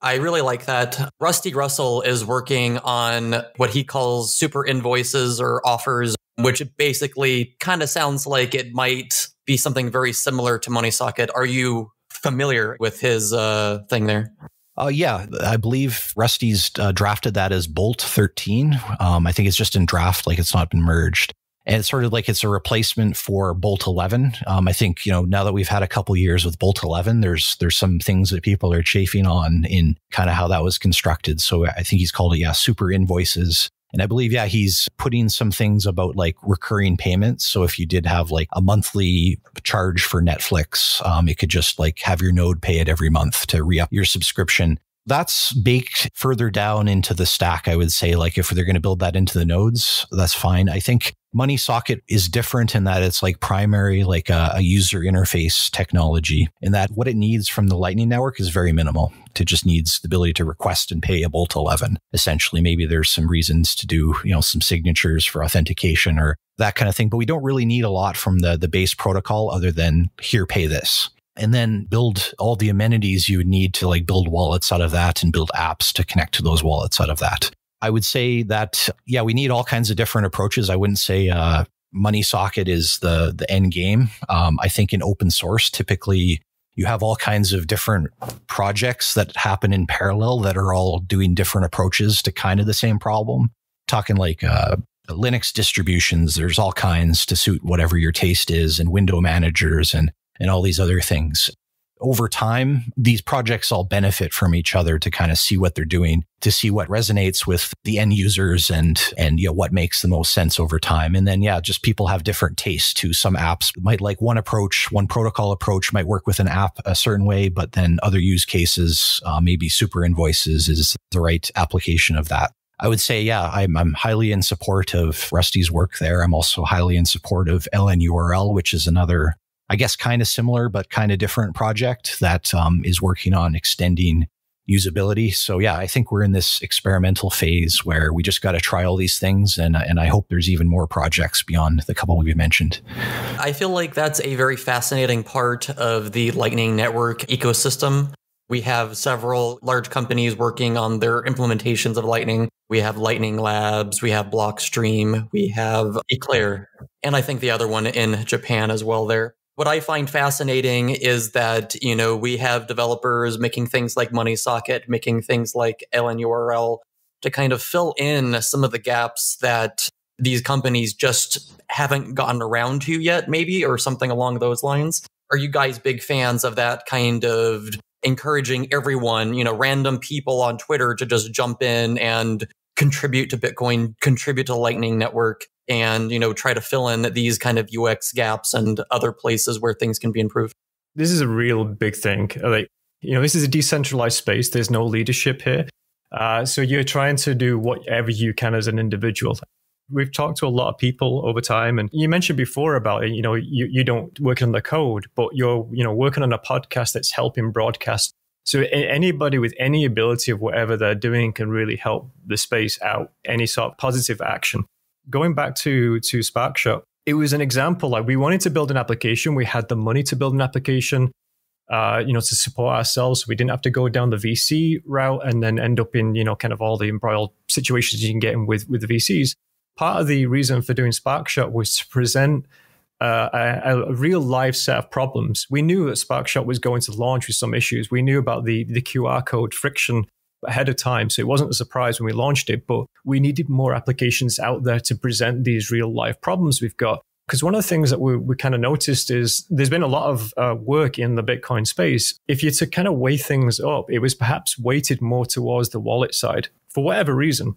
I really like that. Rusty Russell is working on what he calls super invoices or offers, which basically kind of sounds like it might be something very similar to MoneySocket. Are you familiar with his uh, thing there. Uh, yeah, I believe Rusty's uh, drafted that as Bolt 13. Um, I think it's just in draft, like it's not been merged. And it's sort of like it's a replacement for Bolt 11. Um, I think, you know, now that we've had a couple years with Bolt 11, there's there's some things that people are chafing on in kind of how that was constructed. So I think he's called it, yeah, super invoices and I believe, yeah, he's putting some things about like recurring payments. So if you did have like a monthly charge for Netflix, um, it could just like have your node pay it every month to re up your subscription that's baked further down into the stack. I would say, like, if they're going to build that into the nodes, that's fine. I think Money Socket is different in that it's like primary, like a, uh, a user interface technology, in that what it needs from the Lightning Network is very minimal. It just needs the ability to request and pay a Bolt 11. Essentially, maybe there's some reasons to do, you know, some signatures for authentication or that kind of thing, but we don't really need a lot from the, the base protocol other than here, pay this and then build all the amenities you would need to like build wallets out of that and build apps to connect to those wallets out of that. I would say that, yeah, we need all kinds of different approaches. I wouldn't say uh, money socket is the, the end game. Um, I think in open source, typically you have all kinds of different projects that happen in parallel that are all doing different approaches to kind of the same problem. Talking like uh, Linux distributions, there's all kinds to suit whatever your taste is, and window managers and and all these other things. Over time, these projects all benefit from each other to kind of see what they're doing, to see what resonates with the end users and, and, you know, what makes the most sense over time. And then, yeah, just people have different tastes too. Some apps might like one approach, one protocol approach might work with an app a certain way, but then other use cases, uh, maybe super invoices is the right application of that. I would say, yeah, I'm, I'm, highly in support of Rusty's work there. I'm also highly in support of LNURL, which is another I guess, kind of similar, but kind of different project that um, is working on extending usability. So yeah, I think we're in this experimental phase where we just got to try all these things, and uh, and I hope there's even more projects beyond the couple we've mentioned. I feel like that's a very fascinating part of the Lightning Network ecosystem. We have several large companies working on their implementations of Lightning. We have Lightning Labs, we have Blockstream, we have Eclair, and I think the other one in Japan as well there what I find fascinating is that, you know, we have developers making things like MoneySocket, making things like LNURL to kind of fill in some of the gaps that these companies just haven't gotten around to yet, maybe, or something along those lines. Are you guys big fans of that kind of encouraging everyone, you know, random people on Twitter to just jump in and contribute to Bitcoin, contribute to Lightning Network, and you know try to fill in these kind of UX gaps and other places where things can be improved. This is a real big thing. Like you know, this is a decentralized space. There's no leadership here, uh, so you're trying to do whatever you can as an individual. We've talked to a lot of people over time, and you mentioned before about it. You know, you, you don't work on the code, but you're you know working on a podcast that's helping broadcast so anybody with any ability of whatever they're doing can really help the space out. Any sort of positive action. Going back to to Spark it was an example. Like we wanted to build an application, we had the money to build an application. Uh, you know, to support ourselves, we didn't have to go down the VC route and then end up in you know kind of all the embroiled situations you can get in with with the VCs. Part of the reason for doing Sparkshot was to present uh, a, a real live set of problems. We knew that Sparkshot was going to launch with some issues. We knew about the, the QR code friction ahead of time. So it wasn't a surprise when we launched it, but we needed more applications out there to present these real life problems we've got. Because one of the things that we, we kind of noticed is there's been a lot of uh, work in the Bitcoin space. If you're to kind of weigh things up, it was perhaps weighted more towards the wallet side for whatever reason,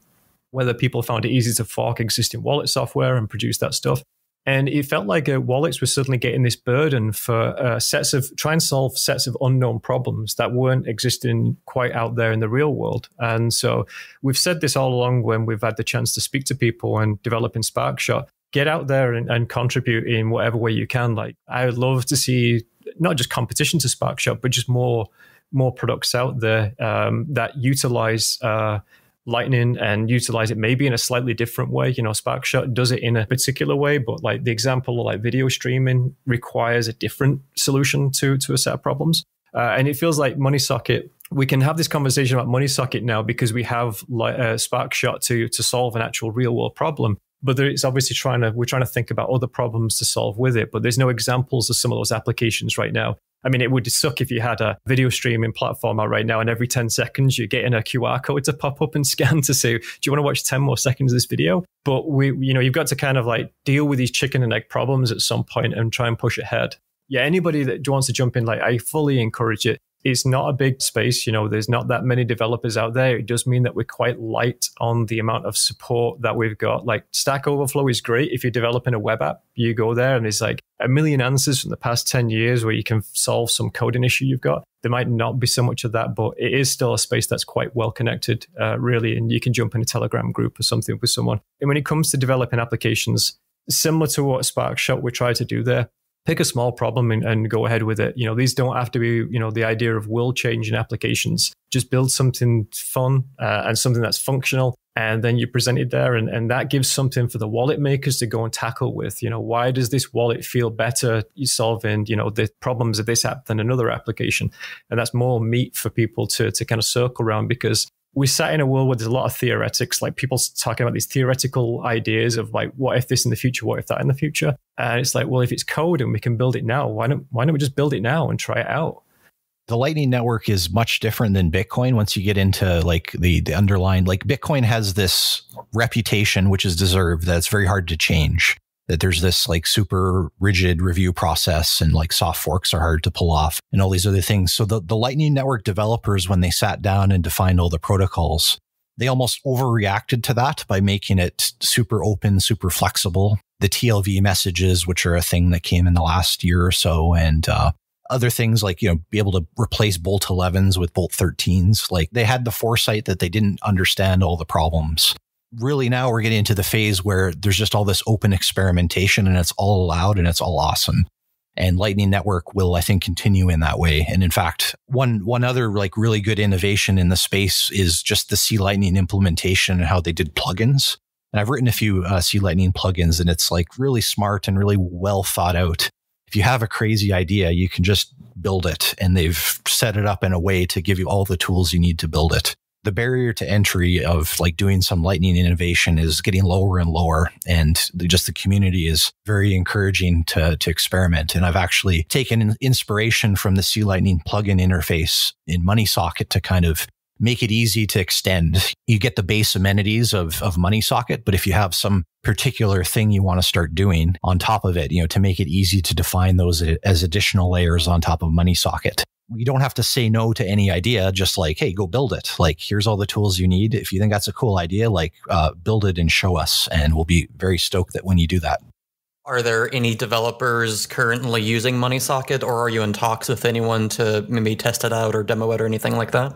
whether people found it easy to fork existing wallet software and produce that stuff, and it felt like uh, wallets were suddenly getting this burden for uh, sets of try and solve sets of unknown problems that weren't existing quite out there in the real world. And so we've said this all along when we've had the chance to speak to people and develop in Sparkshot. Get out there and, and contribute in whatever way you can. Like I would love to see not just competition to Sparkshot, but just more more products out there um, that utilize uh, Lightning and utilize it maybe in a slightly different way. You know, Sparkshot does it in a particular way, but like the example of like video streaming requires a different solution to to a set of problems. Uh, and it feels like MoneySocket. We can have this conversation about MoneySocket now because we have like uh, Sparkshot to to solve an actual real world problem but it's obviously trying to we're trying to think about other problems to solve with it but there's no examples of some of those applications right now I mean, it would suck if you had a video streaming platform out right now and every 10 seconds you're getting a QR code to pop up and scan to say, do you want to watch 10 more seconds of this video? But we, you know, you've got to kind of like deal with these chicken and egg problems at some point and try and push ahead. Yeah, anybody that wants to jump in, like I fully encourage it it's not a big space. You know, there's not that many developers out there. It does mean that we're quite light on the amount of support that we've got. Like Stack Overflow is great. If you're developing a web app, you go there and it's like a million answers from the past 10 years where you can solve some coding issue you've got. There might not be so much of that, but it is still a space that's quite well connected, uh, really. And you can jump in a Telegram group or something with someone. And when it comes to developing applications, similar to what Spark we try to do there, pick a small problem and, and go ahead with it. You know, these don't have to be, you know, the idea of will change in applications. Just build something fun uh, and something that's functional. And then you present it there. And, and that gives something for the wallet makers to go and tackle with. You know, why does this wallet feel better solving, you know, the problems of this app than another application? And that's more meat for people to, to kind of circle around because we sat in a world where there's a lot of theoretics, like people talking about these theoretical ideas of like, what if this in the future, what if that in the future? And it's like, well, if it's code and we can build it now, why don't why don't we just build it now and try it out? The Lightning Network is much different than Bitcoin. Once you get into like the the underlying, like Bitcoin has this reputation which is deserved that it's very hard to change that there's this like super rigid review process and like soft forks are hard to pull off and all these other things. So the, the Lightning Network developers, when they sat down and defined all the protocols, they almost overreacted to that by making it super open, super flexible. The TLV messages, which are a thing that came in the last year or so, and uh, other things like, you know, be able to replace Bolt 11s with Bolt 13s. Like they had the foresight that they didn't understand all the problems really now we're getting into the phase where there's just all this open experimentation and it's all allowed and it's all awesome. And Lightning Network will, I think, continue in that way. And in fact, one one other like really good innovation in the space is just the C Lightning implementation and how they did plugins. And I've written a few uh, C Lightning plugins, and it's like really smart and really well thought out. If you have a crazy idea, you can just build it, and they've set it up in a way to give you all the tools you need to build it the barrier to entry of like doing some lightning innovation is getting lower and lower and just the community is very encouraging to, to experiment and i've actually taken inspiration from the c lightning plugin interface in Money Socket to kind of make it easy to extend you get the base amenities of, of Socket, but if you have some particular thing you want to start doing on top of it you know to make it easy to define those as additional layers on top of Money Socket you don't have to say no to any idea just like hey go build it like here's all the tools you need if you think that's a cool idea like uh, build it and show us and we'll be very stoked that when you do that are there any developers currently using moneysocket or are you in talks with anyone to maybe test it out or demo it or anything like that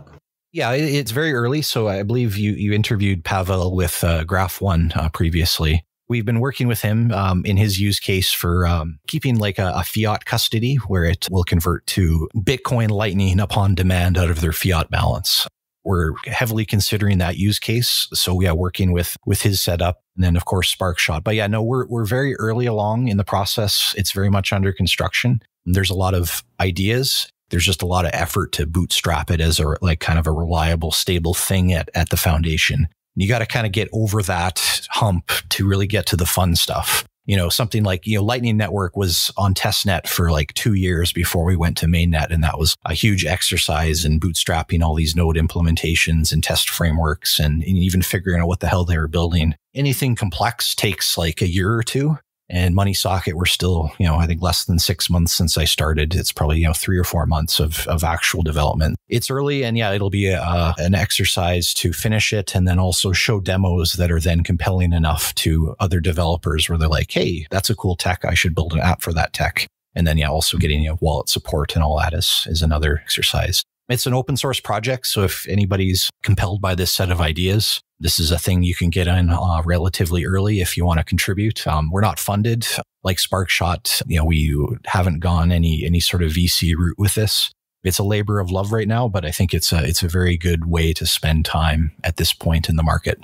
yeah, it's very early. So I believe you you interviewed Pavel with uh, Graph One uh, previously, We've been working with him um, in his use case for um, keeping like a, a, fiat custody where it will convert to Bitcoin Lightning upon demand out of their fiat balance. We're heavily considering that use case. So yeah, working with with his setup and then of course Sparkshot. But yeah, no, we're we're very early along in the process. It's very much under construction. There's a lot of ideas. There's just a lot of effort to bootstrap it as a like kind of a reliable, stable thing at at the foundation you got to kind of get over that hump to really get to the fun stuff. You know, something like, you know, Lightning Network was on testnet for like two years before we went to mainnet. And that was a huge exercise in bootstrapping all these node implementations and test frameworks and, and even figuring out what the hell they were building. Anything complex takes like a year or two and money socket we're still you know i think less than six months since i started it's probably you know three or four months of, of actual development it's early and yeah it'll be a, uh, an exercise to finish it and then also show demos that are then compelling enough to other developers where they're like hey that's a cool tech i should build an app for that tech and then yeah also getting you know, wallet support and all that is is another exercise it's an open source project so if anybody's compelled by this set of ideas this is a thing you can get in uh, relatively early if you want to contribute. Um, we're not funded like Sparkshot. You know, we haven't gone any any sort of VC route with this. It's a labor of love right now, but I think it's a it's a very good way to spend time at this point in the market.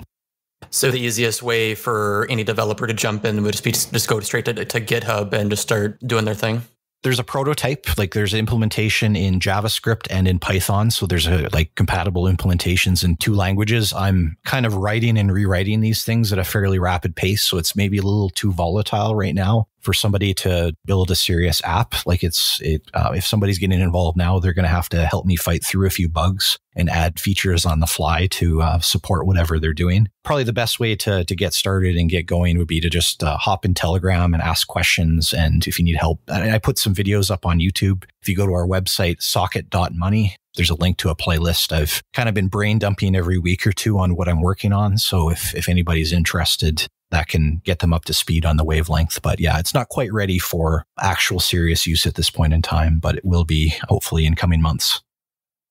So the easiest way for any developer to jump in would just be just, go straight to, to GitHub and just start doing their thing there's a prototype like there's implementation in javascript and in python so there's a, like compatible implementations in two languages i'm kind of writing and rewriting these things at a fairly rapid pace so it's maybe a little too volatile right now for somebody to build a serious app. Like it's, it, uh, if somebody's getting involved now, they're going to have to help me fight through a few bugs and add features on the fly to uh, support whatever they're doing. Probably the best way to, to get started and get going would be to just uh, hop in Telegram and ask questions. And if you need help, I, I put some videos up on YouTube. If you go to our website, socket.money, there's a link to a playlist. I've kind of been brain dumping every week or two on what I'm working on. So if, if anybody's interested, that can get them up to speed on the wavelength. But yeah, it's not quite ready for actual serious use at this point in time, but it will be hopefully in coming months.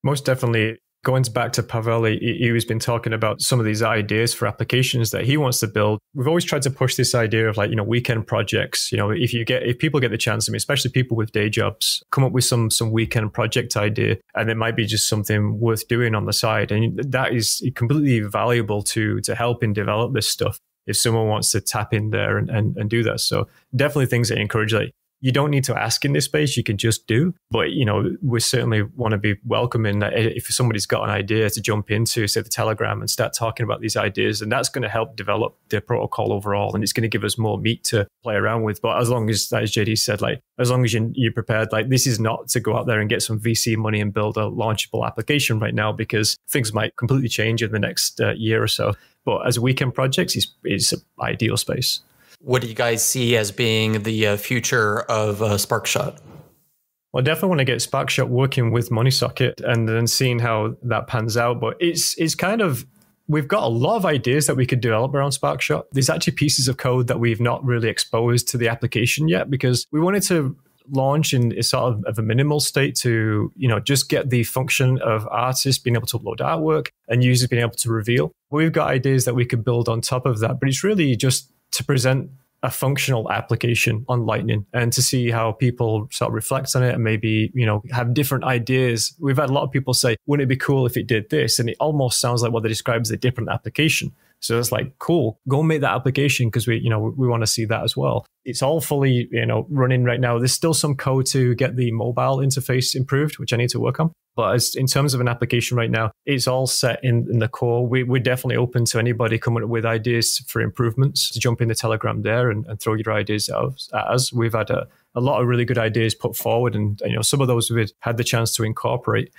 Most definitely. Going back to Pavel, he, he has been talking about some of these ideas for applications that he wants to build. We've always tried to push this idea of like, you know, weekend projects. You know, if you get if people get the chance, I mean, especially people with day jobs, come up with some some weekend project idea and it might be just something worth doing on the side. And that is completely valuable to to help in develop this stuff if someone wants to tap in there and, and, and do that. So definitely things that encourage that. Like, you don't need to ask in this space, you can just do. But, you know, we certainly want to be welcoming that if somebody's got an idea to jump into, say, the Telegram and start talking about these ideas, and that's going to help develop the protocol overall. And it's going to give us more meat to play around with. But as long as, as JD said, like, as long as you, you're prepared, like, this is not to go out there and get some VC money and build a launchable application right now because things might completely change in the next uh, year or so. But as weekend projects, is is an ideal space. What do you guys see as being the uh, future of uh, Sparkshot? Well, I definitely want to get Sparkshot working with MoneySocket and then seeing how that pans out. But it's it's kind of we've got a lot of ideas that we could develop around Sparkshot. There's actually pieces of code that we've not really exposed to the application yet because we wanted to launch in is sort of, of a minimal state to you know just get the function of artists being able to upload artwork and users being able to reveal. We've got ideas that we could build on top of that, but it's really just to present a functional application on Lightning and to see how people sort of reflect on it and maybe, you know, have different ideas. We've had a lot of people say, wouldn't it be cool if it did this? And it almost sounds like what they describe is a different application. So it's like, cool, go make that application because we, you know, we, we want to see that as well. It's all fully, you know, running right now. There's still some code to get the mobile interface improved, which I need to work on. But as in terms of an application right now, it's all set in, in the core. We, we're definitely open to anybody coming up with ideas for improvements. to jump in the Telegram there and, and throw your ideas out at us. We've had a, a lot of really good ideas put forward, and you know some of those we've had the chance to incorporate.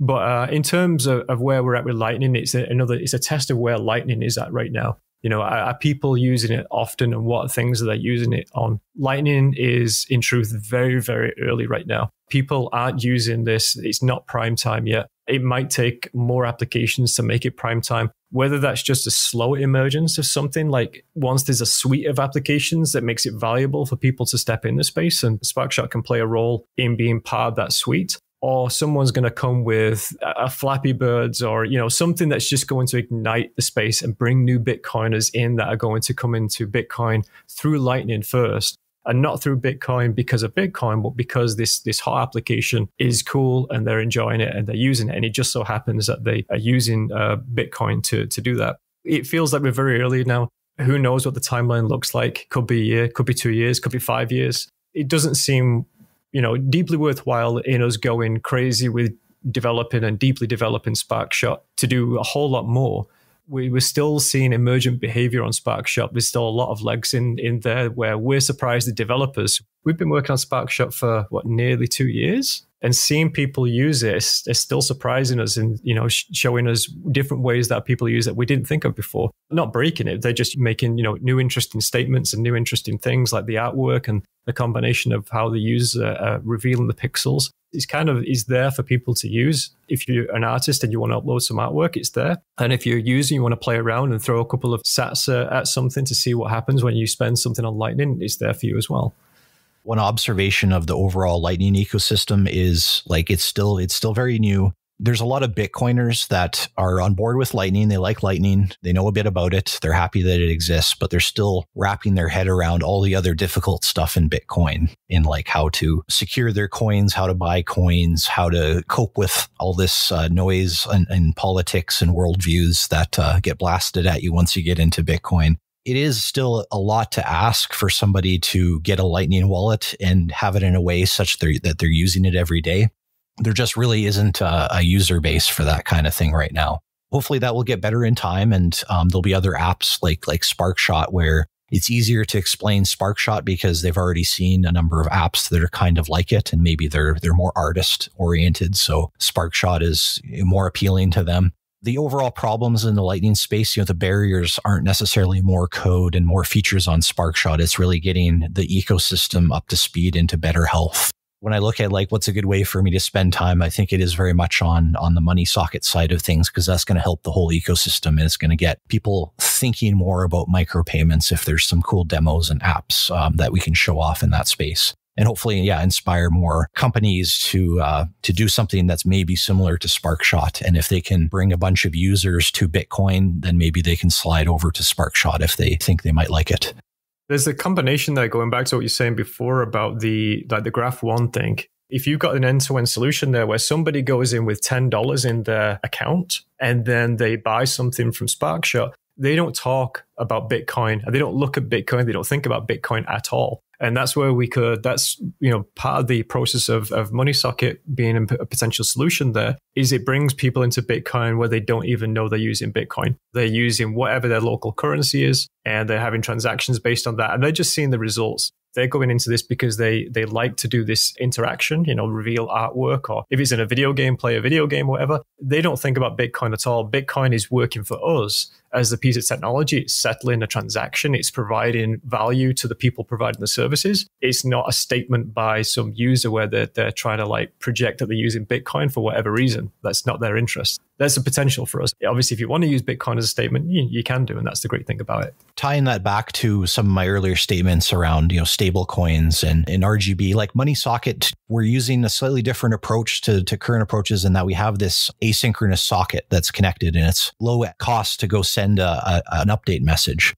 But uh, in terms of, of, where we're at with Lightning, it's a, another it's a test of where Lightning is at right now. You know, are, are, people using it often, and what things are they using it on? Lightning is in truth very very early right now. People aren't using this; it's not prime time yet. It might take more applications to make it prime time. Whether that's just a slow emergence of something, like once there's a suite of applications that makes it valuable for people to step in the space, and Sparkshot can play a role in being part of that suite or someone's going to come with a Flappy Birds or you know something that's just going to ignite the space and bring new Bitcoiners in that are going to come into Bitcoin through Lightning first and not through Bitcoin because of Bitcoin, but because this this hot application is cool and they're enjoying it and they're using it, and it just so happens that they are using uh, Bitcoin to to do that. It feels like we're very early now. Who knows what the timeline looks like? Could be a year, could be two years, could be five years. It doesn't seem you know, deeply worthwhile in us going crazy with developing and deeply developing SparkShot to do a whole lot more. We were still seeing emergent behavior on SparkShot. There's still a lot of legs in, in there where we're surprised the developers. We've been working on SparkShot for what, nearly two years? and seeing people use it is, is still surprising us and you know sh- showing us different ways that people use that we didn't think of before not breaking it they're just making you know new interesting statements and new interesting things like the artwork and the combination of how the users are, uh, revealing the pixels is kind of is there for people to use if you're an artist and you want to upload some artwork it's there and if you're using you want to play around and throw a couple of sats uh, at something to see what happens when you spend something on lightning it's there for you as well one observation of the overall Lightning ecosystem is like it's still it's still very new. There's a lot of Bitcoiners that are on board with Lightning. They like Lightning. They know a bit about it. They're happy that it exists, but they're still wrapping their head around all the other difficult stuff in Bitcoin in like how to secure their coins, how to buy coins, how to cope with all this uh, noise and, and, politics and worldviews that uh, get blasted at you once you get into Bitcoin it is still a lot to ask for somebody to get a Lightning wallet and have it in a way such that they're using it every day. There just really isn't a, a user base for that kind of thing right now. Hopefully, that will get better in time, and um, there'll be other apps like like Sparkshot where it's easier to explain Sparkshot because they've already seen a number of apps that are kind of like it, and maybe they're they're more artist oriented, so Sparkshot is more appealing to them the overall problems in the lightning space, you know, the barriers aren't necessarily more code and more features on Sparkshot. It's really getting the ecosystem up to speed into better health. When I look at like what's a good way for me to spend time, I think it is very much on on the money socket side of things because that's going to help the whole ecosystem and it's going to get people thinking more about micropayments if there's some cool demos and apps um, that we can show off in that space and hopefully, yeah, inspire more companies to uh, to do something that's maybe similar to Sparkshot. And if they can bring a bunch of users to Bitcoin, then maybe they can slide over to Sparkshot if they think they might like it. There's a combination that going back to what you're saying before about the like the graph one thing. If you've got an end-to-end solution there where somebody goes in with ten dollars in their account and then they buy something from Sparkshot, they don't talk about Bitcoin and they don't look at Bitcoin. They don't think about Bitcoin at all and that's where we could that's you know part of the process of, of money socket being a potential solution there is it brings people into bitcoin where they don't even know they're using bitcoin they're using whatever their local currency is and they're having transactions based on that and they're just seeing the results they're going into this because they they like to do this interaction you know reveal artwork or if it's in a video game play a video game whatever they don't think about bitcoin at all bitcoin is working for us as the piece of technology. It's settling a transaction. It's providing value to the people providing the services. It's not a statement by some user where they're, they're trying to like project that they're using Bitcoin for whatever reason. That's not their interest. There's a potential for us. Obviously, if you want to use Bitcoin as a statement, you, you can do. And that's the great thing about it. Tying that back to some of my earlier statements around, you know, stable coins and, and RGB, like Money Socket, we're using a slightly different approach to, to current approaches in that we have this asynchronous socket that's connected and it's low cost to go send a, a, an update message.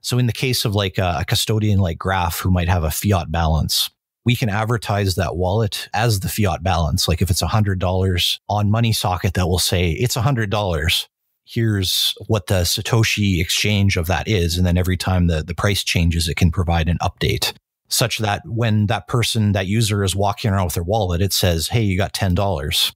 So in the case of like a, a custodian like Graph who might have a fiat balance, we can advertise that wallet as the fiat balance. Like if it's $100 on MoneySocket, that will say it's $100. Here's what the Satoshi exchange of that is. And then every time the, the price changes, it can provide an update such that when that person, that user is walking around with their wallet, it says, Hey, you got $10.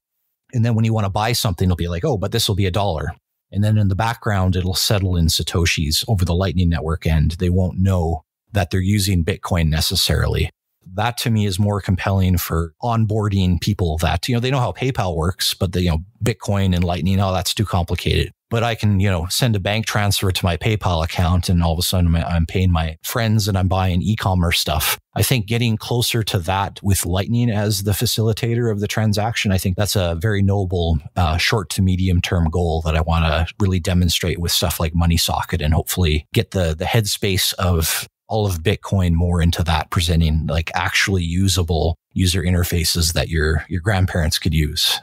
And then when you want to buy something, it'll be like, Oh, but this will be a dollar. And then in the background, it'll settle in Satoshis over the Lightning Network end. They won't know that they're using Bitcoin necessarily. That to me is more compelling for onboarding people that, you know, they know how PayPal works, but the, you know, Bitcoin and Lightning, oh, that's too complicated but I can, you know, send a bank transfer to my PayPal account and all of a sudden I'm paying my friends and I'm buying e-commerce stuff. I think getting closer to that with Lightning as the facilitator of the transaction, I think that's a very noble uh, short to medium term goal that I want to really demonstrate with stuff like MoneySocket and hopefully get the, the headspace of all of Bitcoin more into that, presenting like actually usable user interfaces that your your grandparents could use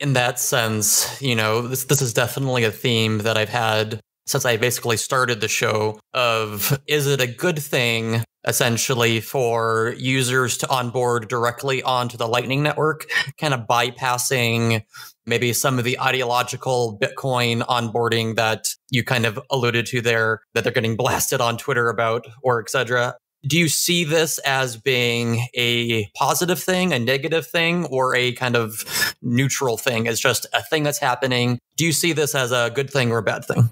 in that sense, you know, this, this is definitely a theme that I've had since I basically started the show of is it a good thing essentially for users to onboard directly onto the Lightning Network, kind of bypassing maybe some of the ideological Bitcoin onboarding that you kind of alluded to there, that they're getting blasted on Twitter about or et cetera do you see this as being a positive thing, a negative thing, or a kind of neutral thing? It's just a thing that's happening. Do you see this as a good thing or a bad thing?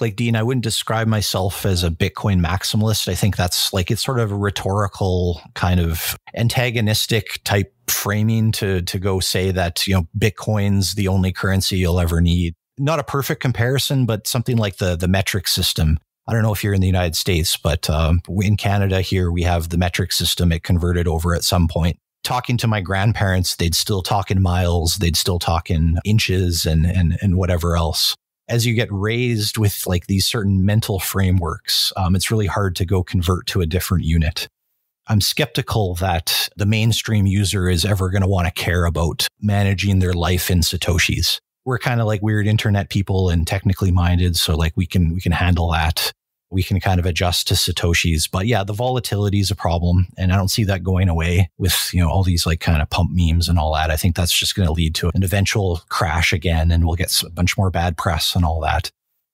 Like Dean, I wouldn't describe myself as a Bitcoin maximalist. I think that's like it's sort of a rhetorical kind of antagonistic type framing to to go say that, you know, Bitcoin's the only currency you'll ever need not a perfect comparison, but something like the the metric system I don't know if you're in the United States, but um, in Canada here, we have the metric system. It converted over at some point. Talking to my grandparents, they'd still talk in miles, they'd still talk in inches and, and, and whatever else. As you get raised with like these certain mental frameworks, um, it's really hard to go convert to a different unit. I'm skeptical that the mainstream user is ever going to want to care about managing their life in satoshis. We're kind of like weird internet people and technically minded, so like we can we can handle that we can kind of adjust to satoshis but yeah the volatility is a problem and i don't see that going away with you know all these like kind of pump memes and all that i think that's just going to lead to an eventual crash again and we'll get a bunch more bad press and all that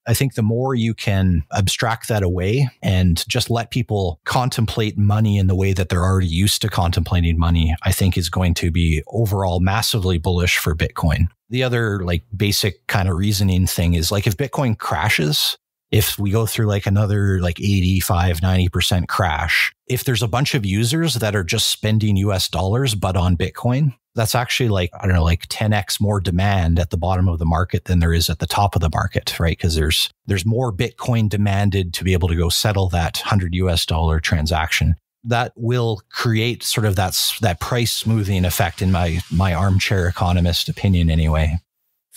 I think the more you can abstract that away and just let people contemplate money in the way that they're already used to contemplating money, I think is going to be overall massively bullish for Bitcoin. The other like basic kind of reasoning thing is like if Bitcoin crashes, if we go through like another like 85, 90% crash, if there's a bunch of users that are just spending US dollars, but on Bitcoin, that's actually like, I don't know, like 10x more demand at the bottom of the market than there is at the top of the market, right? Cause there's, there's more Bitcoin demanded to be able to go settle that 100 US dollar transaction. That will create sort of that, that price smoothing effect in my, my armchair economist opinion anyway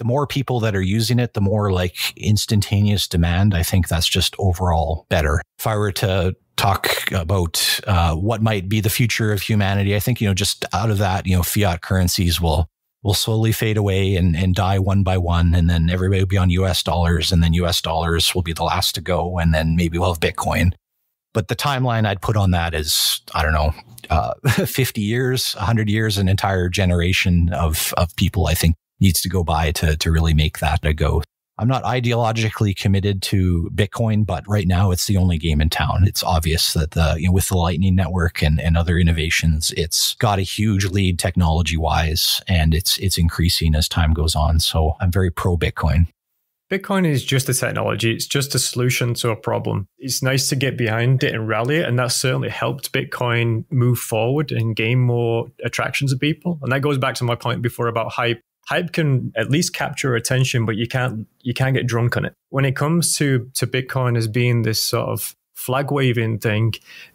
the more people that are using it, the more like instantaneous demand. I think that's just overall better. If I were to talk about uh, what might be the future of humanity, I think you know just out of that, you know, fiat currencies will will slowly fade away and, and die one by one. And then everybody will be on US dollars. And then US dollars will be the last to go. And then maybe we'll have Bitcoin. But the timeline I'd put on that is, I don't know, uh, 50 years, 100 years, an entire generation of, of people, I think, needs to go by to, to really make that a go. I'm not ideologically committed to Bitcoin, but right now it's the only game in town. It's obvious that the, you know, with the Lightning Network and, and other innovations, it's got a huge lead technology wise and it's, it's increasing as time goes on. So I'm very pro Bitcoin. Bitcoin is just a technology. It's just a solution to a problem. It's nice to get behind it and rally it. And that certainly helped Bitcoin move forward and gain more attractions of people. And that goes back to my point before about hype hype can at least capture attention, but you can't you can't get drunk on it. When it comes to to Bitcoin as being this sort of flag waving thing,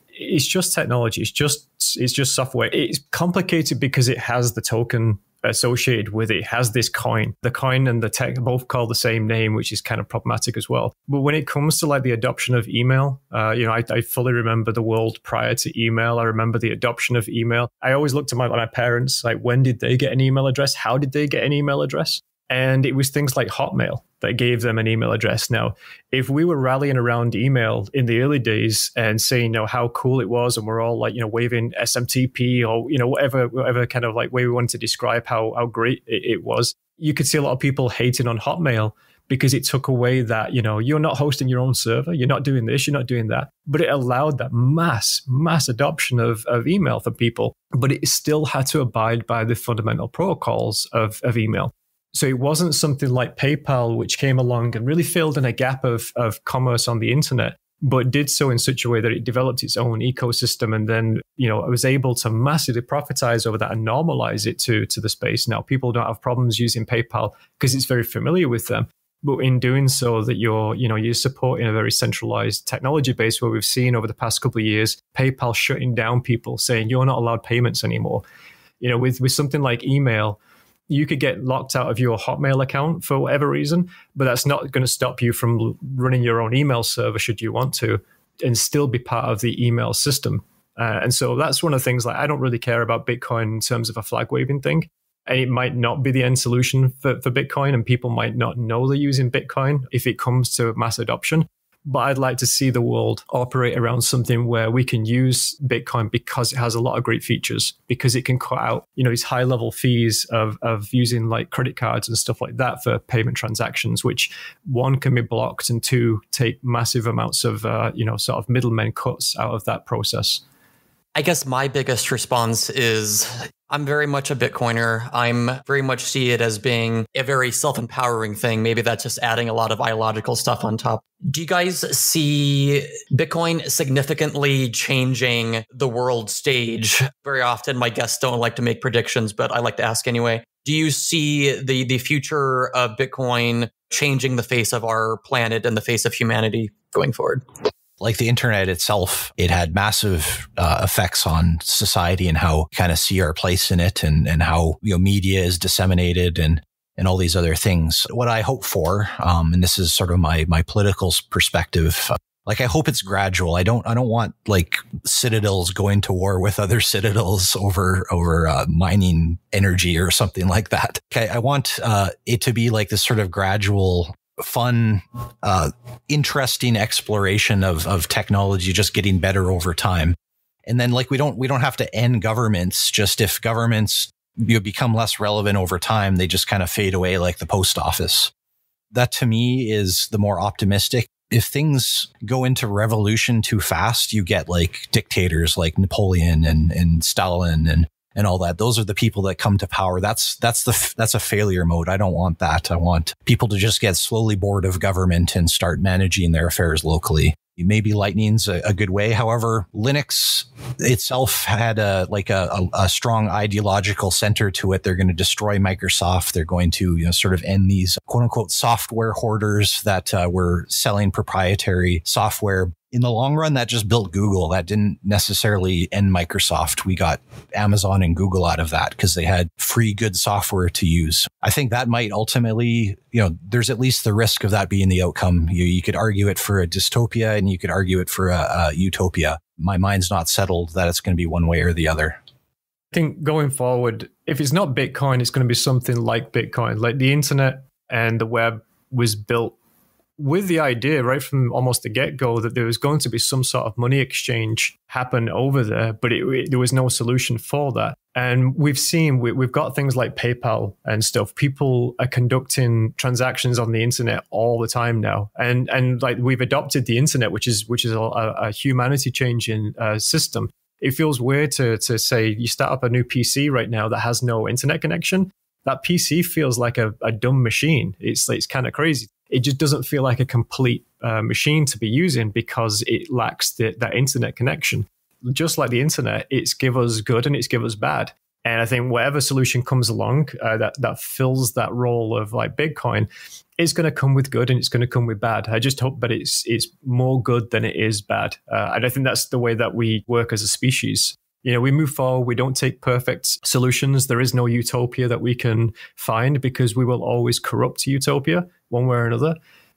it's just technology. It's just it's just software. It's complicated because it has the token associated with it has this coin. The coin and the tech both call the same name, which is kind of problematic as well. But when it comes to like the adoption of email, uh, you know, I, I, fully remember the world prior to email. I remember the adoption of email. I always looked at my, my parents, like, when did they get an email address? How did they get an email address? And it was things like Hotmail that gave them an email address. Now, if we were rallying around email in the early days and saying, you know, how cool it was, and we're all like, you know, waving SMTP or, you know, whatever, whatever kind of like way we wanted to describe how, how great it, it was, you could see a lot of people hating on Hotmail because it took away that, you know, you're not hosting your own server, you're not doing this, you're not doing that. But it allowed that mass, mass adoption of, of email for people. But it still had to abide by the fundamental protocols of, of email. So it wasn't something like PayPal, which came along and really filled in a gap of, of commerce on the internet, but did so in such a way that it developed its own ecosystem. And then, you know, was able to massively profitize over that and normalize it to, to the space. Now people don't have problems using PayPal because it's very familiar with them. But in doing so, that you're, you know, you're supporting a very centralized technology base where we've seen over the past couple of years, PayPal shutting down people saying you're not allowed payments anymore. You know, with with something like email, you could get locked out of your Hotmail account for whatever reason, but that's not going to stop you from running your own email server should you want to and still be part of the email system. Uh, and so that's one of the things like I don't really care about Bitcoin in terms of a flag waving thing. And it might not be the end solution for, for Bitcoin, and people might not know they're using Bitcoin if it comes to mass adoption but I'd like to see the world operate around something where we can use Bitcoin because it has a lot of great features, because it can cut out, you know, these high level fees of, of using like credit cards and stuff like that for payment transactions, which one can be blocked and two take massive amounts of, uh, you know, sort of middlemen cuts out of that process. I guess my biggest response is I'm very much a Bitcoiner. I'm very much see it as being a very self empowering thing. Maybe that's just adding a lot of illogical stuff on top. Do you guys see Bitcoin significantly changing the world stage? Very often, my guests don't like to make predictions, but I like to ask anyway. Do you see the, the future of Bitcoin changing the face of our planet and the face of humanity going forward? like the internet itself, it had massive uh, effects on society and how kind of see our place in it and, and how, you know, media is disseminated and, and all these other things. What I hope for, um, and this is sort of my, my political perspective, uh, like I hope it's gradual. I don't, I don't want like citadels going to war with other citadels over, over, uh, mining energy or something like that. Okay. I want, uh, it to be like this sort of gradual fun, uh, interesting exploration of of technology just getting better over time. And then like we don't we don't have to end governments. Just if governments you become less relevant over time, they just kind of fade away like the post office. That to me is the more optimistic. If things go into revolution too fast, you get like dictators like Napoleon and, and Stalin and and all that. Those are the people that come to power. That's, that's the, that's a failure mode. I don't want that. I want people to just get slowly bored of government and start managing their affairs locally. Maybe Lightning's a, a good way. However, Linux itself had a like a, a, a strong ideological center to it. They're going to destroy Microsoft. They're going to you know sort of end these quote unquote software hoarders that uh, were selling proprietary software in the long run, that just built Google. That didn't necessarily end Microsoft. We got Amazon and Google out of that because they had free good software to use. I think that might ultimately, you know, there's at least the risk of that being the outcome. You, you could argue it for a dystopia and you could argue it for a, a utopia. My mind's not settled that it's going to be one way or the other. I think going forward, if it's not Bitcoin, it's going to be something like Bitcoin. Like the internet and the web was built with the idea right from almost the get go that there was going to be some sort of money exchange happen over there, but it, it, there was no solution for that. And we've seen we, have got things like PayPal and stuff. People are conducting transactions on the internet all the time now, and and like we've adopted the internet, which is which is a, a humanity changing uh, system. It feels weird to to say you start up a new PC right now that has no internet connection that PC feels like a, a dumb machine. It's it's kind of crazy. It just doesn't feel like a complete uh, machine to be using because it lacks the, that internet connection. Just like the internet, it's give us good and it's give us bad. And I think whatever solution comes along uh, that that fills that role of like Bitcoin, it's going to come with good and it's going to come with bad. I just hope, but it's it's more good than it is bad. Uh, and I think that's the way that we work as a species you know, we move forward. We don't take perfect solutions. There is no utopia that we can find because we will always corrupt utopia one way or another.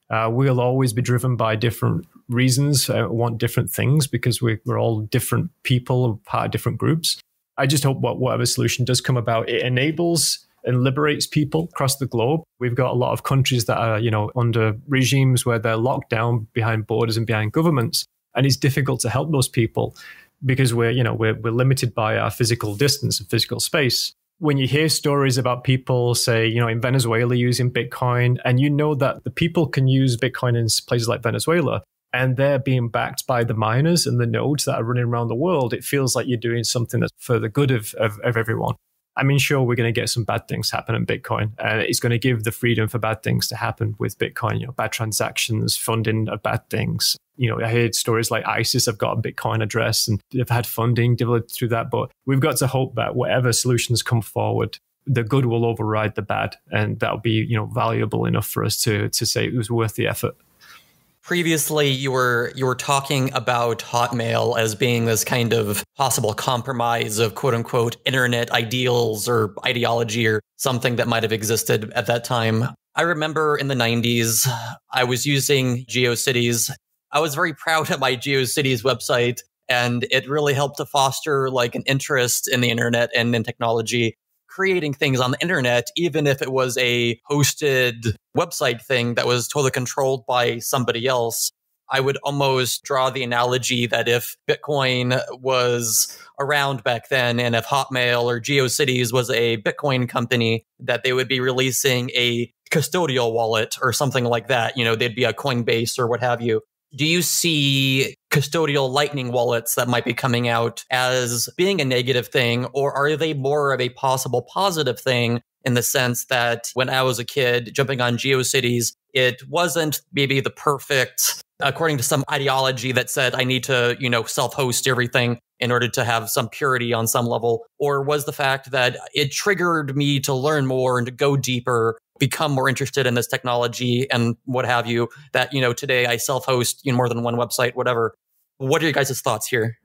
Uh, we'll always be driven by different reasons, uh, want different things because we, are all different people, part of different groups. I just hope what whatever solution does come about, it enables and liberates people across the globe. We've got a lot of countries that are, you know, under regimes where they're locked down behind borders and behind governments, and it's difficult to help those people because we're you know we're, we're limited by our physical distance and physical space when you hear stories about people say you know in venezuela using bitcoin and you know that the people can use bitcoin in places like venezuela and they're being backed by the miners and the nodes that are running around the world it feels like you're doing something that's for the good of, of, of everyone I mean, sure, we're going to get some bad things happen in Bitcoin. Uh, it's going to give the freedom for bad things to happen with Bitcoin, you know, bad transactions, funding of bad things. You know, I heard stories like ISIS have got a Bitcoin address and they've had funding developed through that. But we've got to hope that whatever solutions come forward, the good will override the bad. And that'll be, you know, valuable enough for us to, to say it was worth the effort previously you were you were talking about Hotmail as being this kind of possible compromise of quote unquote internet ideals or ideology or something that might have existed at that time. I remember in the 90s I was using GeoCities. I was very proud of my GeoCities website and it really helped to foster like an interest in the internet and in technology creating things on the internet, even if it was a hosted website thing that was totally controlled by somebody else. I would almost draw the analogy that if Bitcoin was around back then and if Hotmail or GeoCities was a Bitcoin company, that they would be releasing a custodial wallet or something like that. You know, they'd be a Coinbase or what have you. Do you see custodial lightning wallets that might be coming out as being a negative thing, or are they more of a possible positive thing in the sense that when I was a kid jumping on GeoCities, it wasn't maybe the perfect according to some ideology that said I need to, you know, self-host everything in order to have some purity on some level? Or was the fact that it triggered me to learn more and to go deeper, become more interested in this technology and what have you, that, you know, today I self host you know, more than one website, whatever. What are your guys' thoughts here?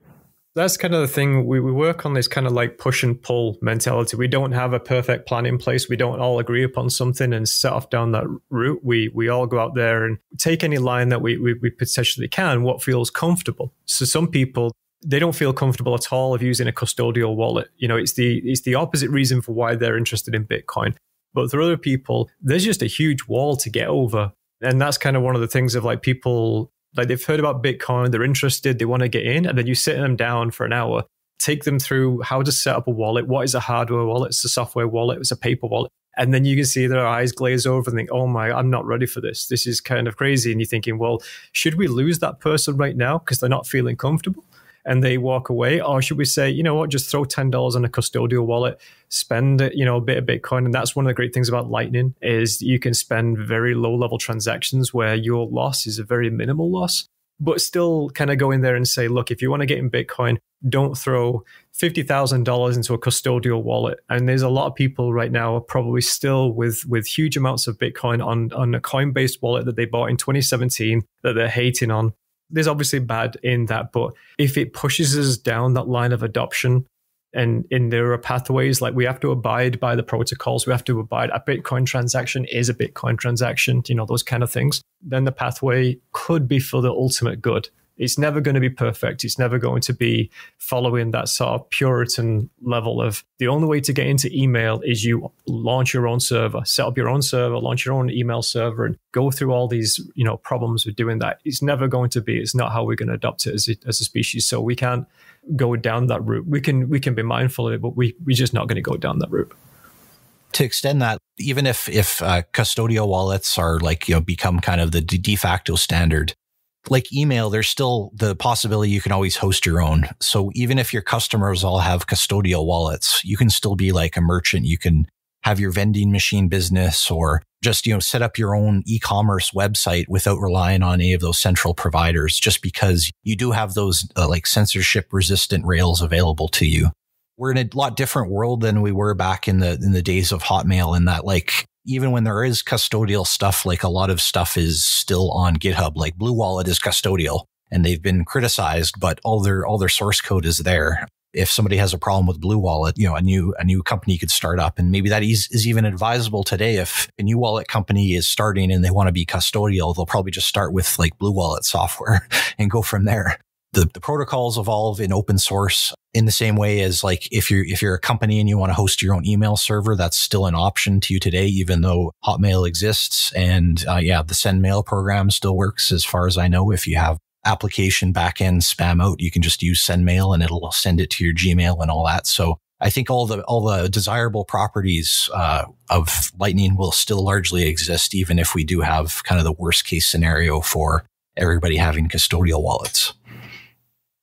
That's kind of the thing. We, we work on this kind of like push and pull mentality. We don't have a perfect plan in place. We don't all agree upon something and set off down that route. We we all go out there and take any line that we, we, we potentially can, what feels comfortable. So some people they don't feel comfortable at all of using a custodial wallet. You know, it's the it's the opposite reason for why they're interested in Bitcoin. But for other people, there's just a huge wall to get over. And that's kind of one of the things of like people like they've heard about Bitcoin, they're interested, they want to get in, and then you sit them down for an hour, take them through how to set up a wallet, what is a hardware wallet, it's a software wallet, it's a paper wallet. And then you can see their eyes glaze over and think, oh my, I'm not ready for this. This is kind of crazy. And you're thinking, well, should we lose that person right now because they're not feeling comfortable? and they walk away? Or should we say, you know what, just throw ten dollars in a custodial wallet, spend you know a bit of Bitcoin, and that's one of the great things about Lightning is you can spend very low level transactions where your loss is a very minimal loss but still kind of go in there and say, look, if you want to get in Bitcoin, don't throw $50,000 into a custodial wallet. And there's a lot of people right now are probably still with, with huge amounts of Bitcoin on, on a Coinbase wallet that they bought in 2017 that they're hating on there's obviously bad in that, but if it pushes us down that line of adoption, and in there are pathways like we have to abide by the protocols we have to abide a bitcoin transaction is a bitcoin transaction you know those kind of things then the pathway could be for the ultimate good it's never going to be perfect. It's never going to be following that sort of Puritan level of the only way to get into email is you launch your own server, set up your own server, launch your own email server, and go through all these you know problems with doing that. It's never going to be. It's not how we're going to adopt it as a, as a species. So we can't go down that route. We can we can be mindful of it, but we we're just not going to go down that route to extend that, even if if uh, custodial wallets are like you know become kind of the de facto standard, like email, there's still the possibility you can always host your own. So even if your customers all have custodial wallets, you can still be like a merchant. You can have your vending machine business or just, you know, set up your own e-commerce website without relying on any of those central providers, just because you do have those uh, like censorship resistant rails available to you. We're in a lot different world than we were back in the, in the days of Hotmail in that like even when there is custodial stuff, like a lot of stuff is still on GitHub, like Blue Wallet is custodial and they've been criticized, but all their, all their source code is there. If somebody has a problem with Blue Wallet, you know, a new, a new company could start up and maybe that is, is even advisable today. If a new wallet company is starting and they want to be custodial, they'll probably just start with like Blue Wallet software and go from there the, the protocols evolve in open source in the same way as like if you're if you're a company and you want to host your own email server that's still an option to you today even though hotmail exists and uh, yeah the send mail program still works as far as i know if you have application backend spam out you can just use send mail and it'll send it to your gmail and all that so i think all the all the desirable properties uh, of lightning will still largely exist even if we do have kind of the worst case scenario for everybody having custodial wallets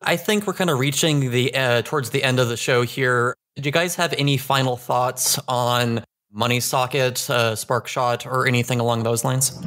I think we're kind of reaching the uh, towards the end of the show here. Do you guys have any final thoughts on Money Socket, uh, SparkShot, or anything along those lines?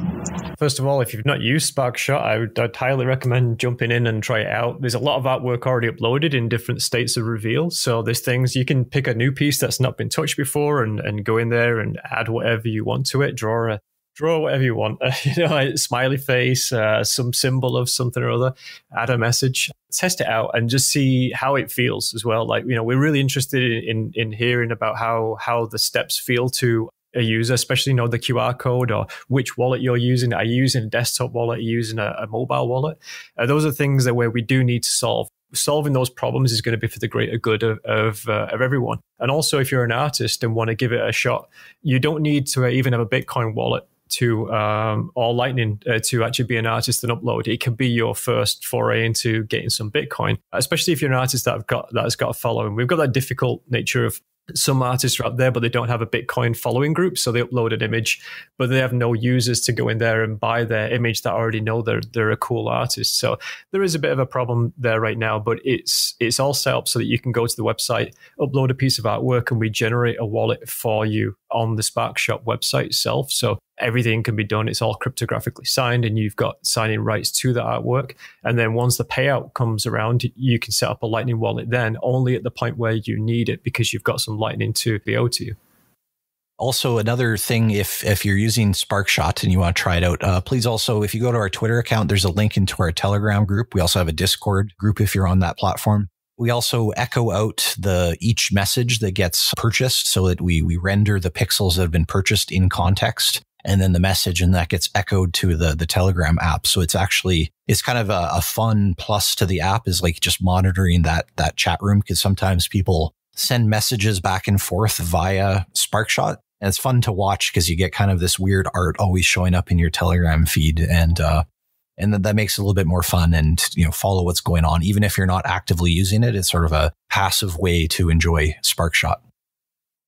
First of all, if you've not used SparkShot, I would I'd highly recommend jumping in and try it out. There's a lot of artwork already uploaded in different states of reveal. So there's things you can pick a new piece that's not been touched before and, and go in there and add whatever you want to it. Draw a draw whatever you want, you know, a smiley face, uh, some symbol of something or other, add a message test it out and just see how it feels as well. Like, you know, we're really interested in, in, hearing about how, how the steps feel to a user, especially you know the QR code or which wallet you're using. Are you using a desktop wallet? Are you using a, a mobile wallet? Uh, those are things that where we do need to solve. Solving those problems is going to be for the greater good of of, uh, of everyone. And also, if you're an artist and want to give it a shot, you don't need to even have a Bitcoin wallet to um, or Lightning uh, to actually be an artist and upload. It can be your first foray into getting some Bitcoin, especially if you're an artist that have got that has got a following. We've got that difficult nature of some artists are out there, but they don't have a Bitcoin following group. So they upload an image, but they have no users to go in there and buy their image that already know they're, they're a cool artist. So there is a bit of a problem there right now, but it's, it's all set up so that you can go to the website, upload a piece of artwork, and we generate a wallet for you on the Spark Shop website itself. So everything can be done. It's all cryptographically signed, and you've got signing rights to the artwork. And then once the payout comes around, you can set up a Lightning wallet then only at the point where you need it because you've got some from Lightning to to you. Also, another thing, if if you're using Sparkshot and you want to try it out, uh, please also, if you go to our Twitter account, there's a link into our Telegram group. We also have a Discord group if you're on that platform. We also echo out the each message that gets purchased so that we we render the pixels that have been purchased in context and then the message and that gets echoed to the the Telegram app. So it's actually it's kind of a, a fun plus to the app is like just monitoring that that chat room because sometimes people send messages back and forth via Sparkshot. And it's fun to watch because you get kind of this weird art always showing up in your Telegram feed. And, uh, and that, that makes it a little bit more fun and, you know, follow what's going on. Even if you're not actively using it, it's sort of a passive way to enjoy Sparkshot.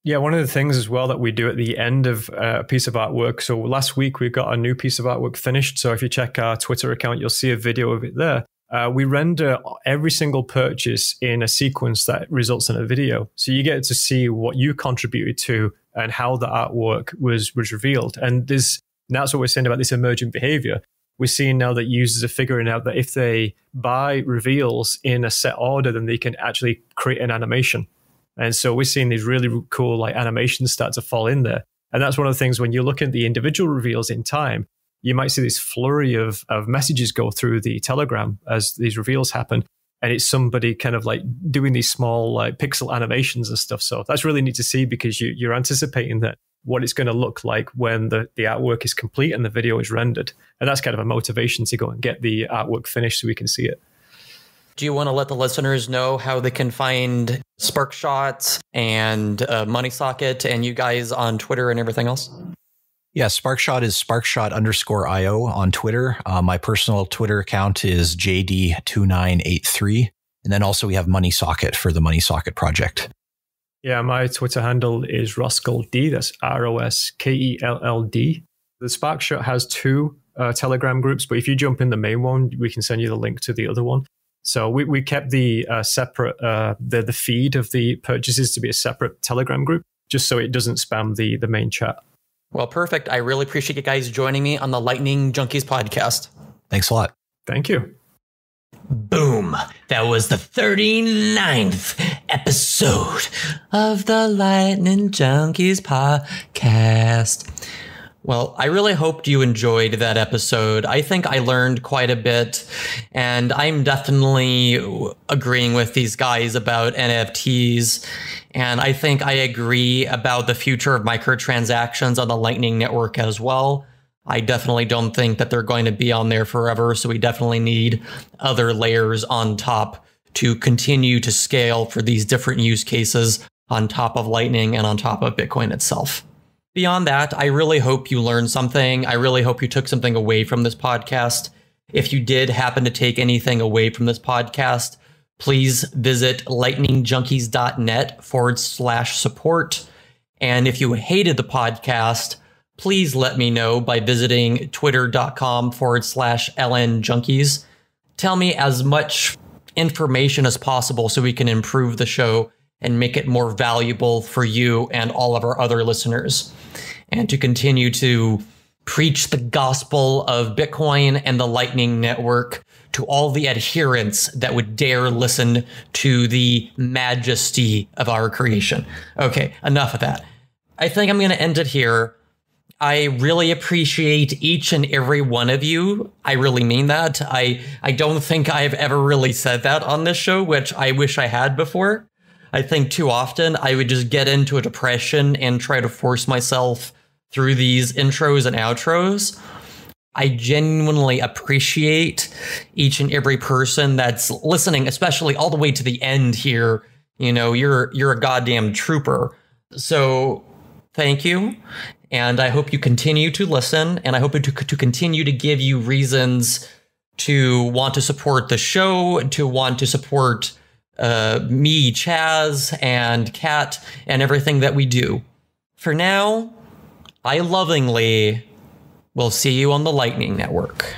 Yeah, one of the things as well that we do at the end of a uh, piece of artwork. So last week we got a new piece of artwork finished. So if you check our Twitter account, you'll see a video of it there uh, we render every single purchase in a sequence that results in a video. So you get to see what you contributed to and how the artwork was was revealed. And this that's what we're saying about this emergent behavior. We're seeing now that users are figuring out that if they buy reveals in a set order, then they can actually create an animation. And so we're seeing these really cool like animations start to fall in there. And that's one of the things when you're looking at the individual reveals in time, you might see this flurry of, of messages go through the Telegram as these reveals happen. And it's somebody kind of like doing these small like pixel animations and stuff. So that's really neat to see because you, you're anticipating that what it's going to look like when the, the artwork is complete and the video is rendered. And that's kind of a motivation to go and get the artwork finished so we can see it. Do you want to let the listeners know how they can find Sparkshot and uh, Money Socket and you guys on Twitter and everything else? Yeah, Sparkshot is sparkshot underscore io on Twitter. Uh, my personal Twitter account is jd2983. And then also we have Money Socket for the Money Socket project. Yeah, my Twitter handle is RoskelD. That's R O S K E L L D. The Sparkshot has two uh, Telegram groups, but if you jump in the main one, we can send you the link to the other one. So we, we kept the uh, separate uh, the the feed of the purchases to be a separate Telegram group, just so it doesn't spam the the main chat. Well, perfect. I really appreciate you guys joining me on the Lightning Junkies podcast. Thanks a lot. Thank you. Boom. That was the 39th episode of the Lightning Junkies podcast. Well, I really hoped you enjoyed that episode. I think I learned quite a bit, and I'm definitely agreeing with these guys about NFTs. And I think I agree about the future of microtransactions on the Lightning Network as well. I definitely don't think that they're going to be on there forever, so we definitely need other layers on top to continue to scale for these different use cases on top of Lightning and on top of Bitcoin itself. Beyond that, I really hope you learned something. I really hope you took something away from this podcast. If you did happen to take anything away from this podcast, please visit lightningjunkies.net forward slash support. And if you hated the podcast, please let me know by visiting twitter.com forward slash lnjunkies. Tell me as much information as possible so we can improve the show and make it more valuable for you and all of our other listeners and to continue to preach the gospel of Bitcoin and the Lightning Network to all the adherents that would dare listen to the majesty of our creation. Okay, enough of that. I think I'm going to end it here. I really appreciate each and every one of you. I really mean that. I, I don't think I've ever really said that on this show, which I wish I had before. I think too often I would just get into a depression and try to force myself through these intros and outros. I genuinely appreciate each and every person that's listening, especially all the way to the end here. You know, you're you're a goddamn trooper. So thank you. And I hope you continue to listen and I hope to, to continue to give you reasons to want to support the show, to want to support uh, me, Chaz, and Kat, and everything that we do. For now, I lovingly will see you on the Lightning Network.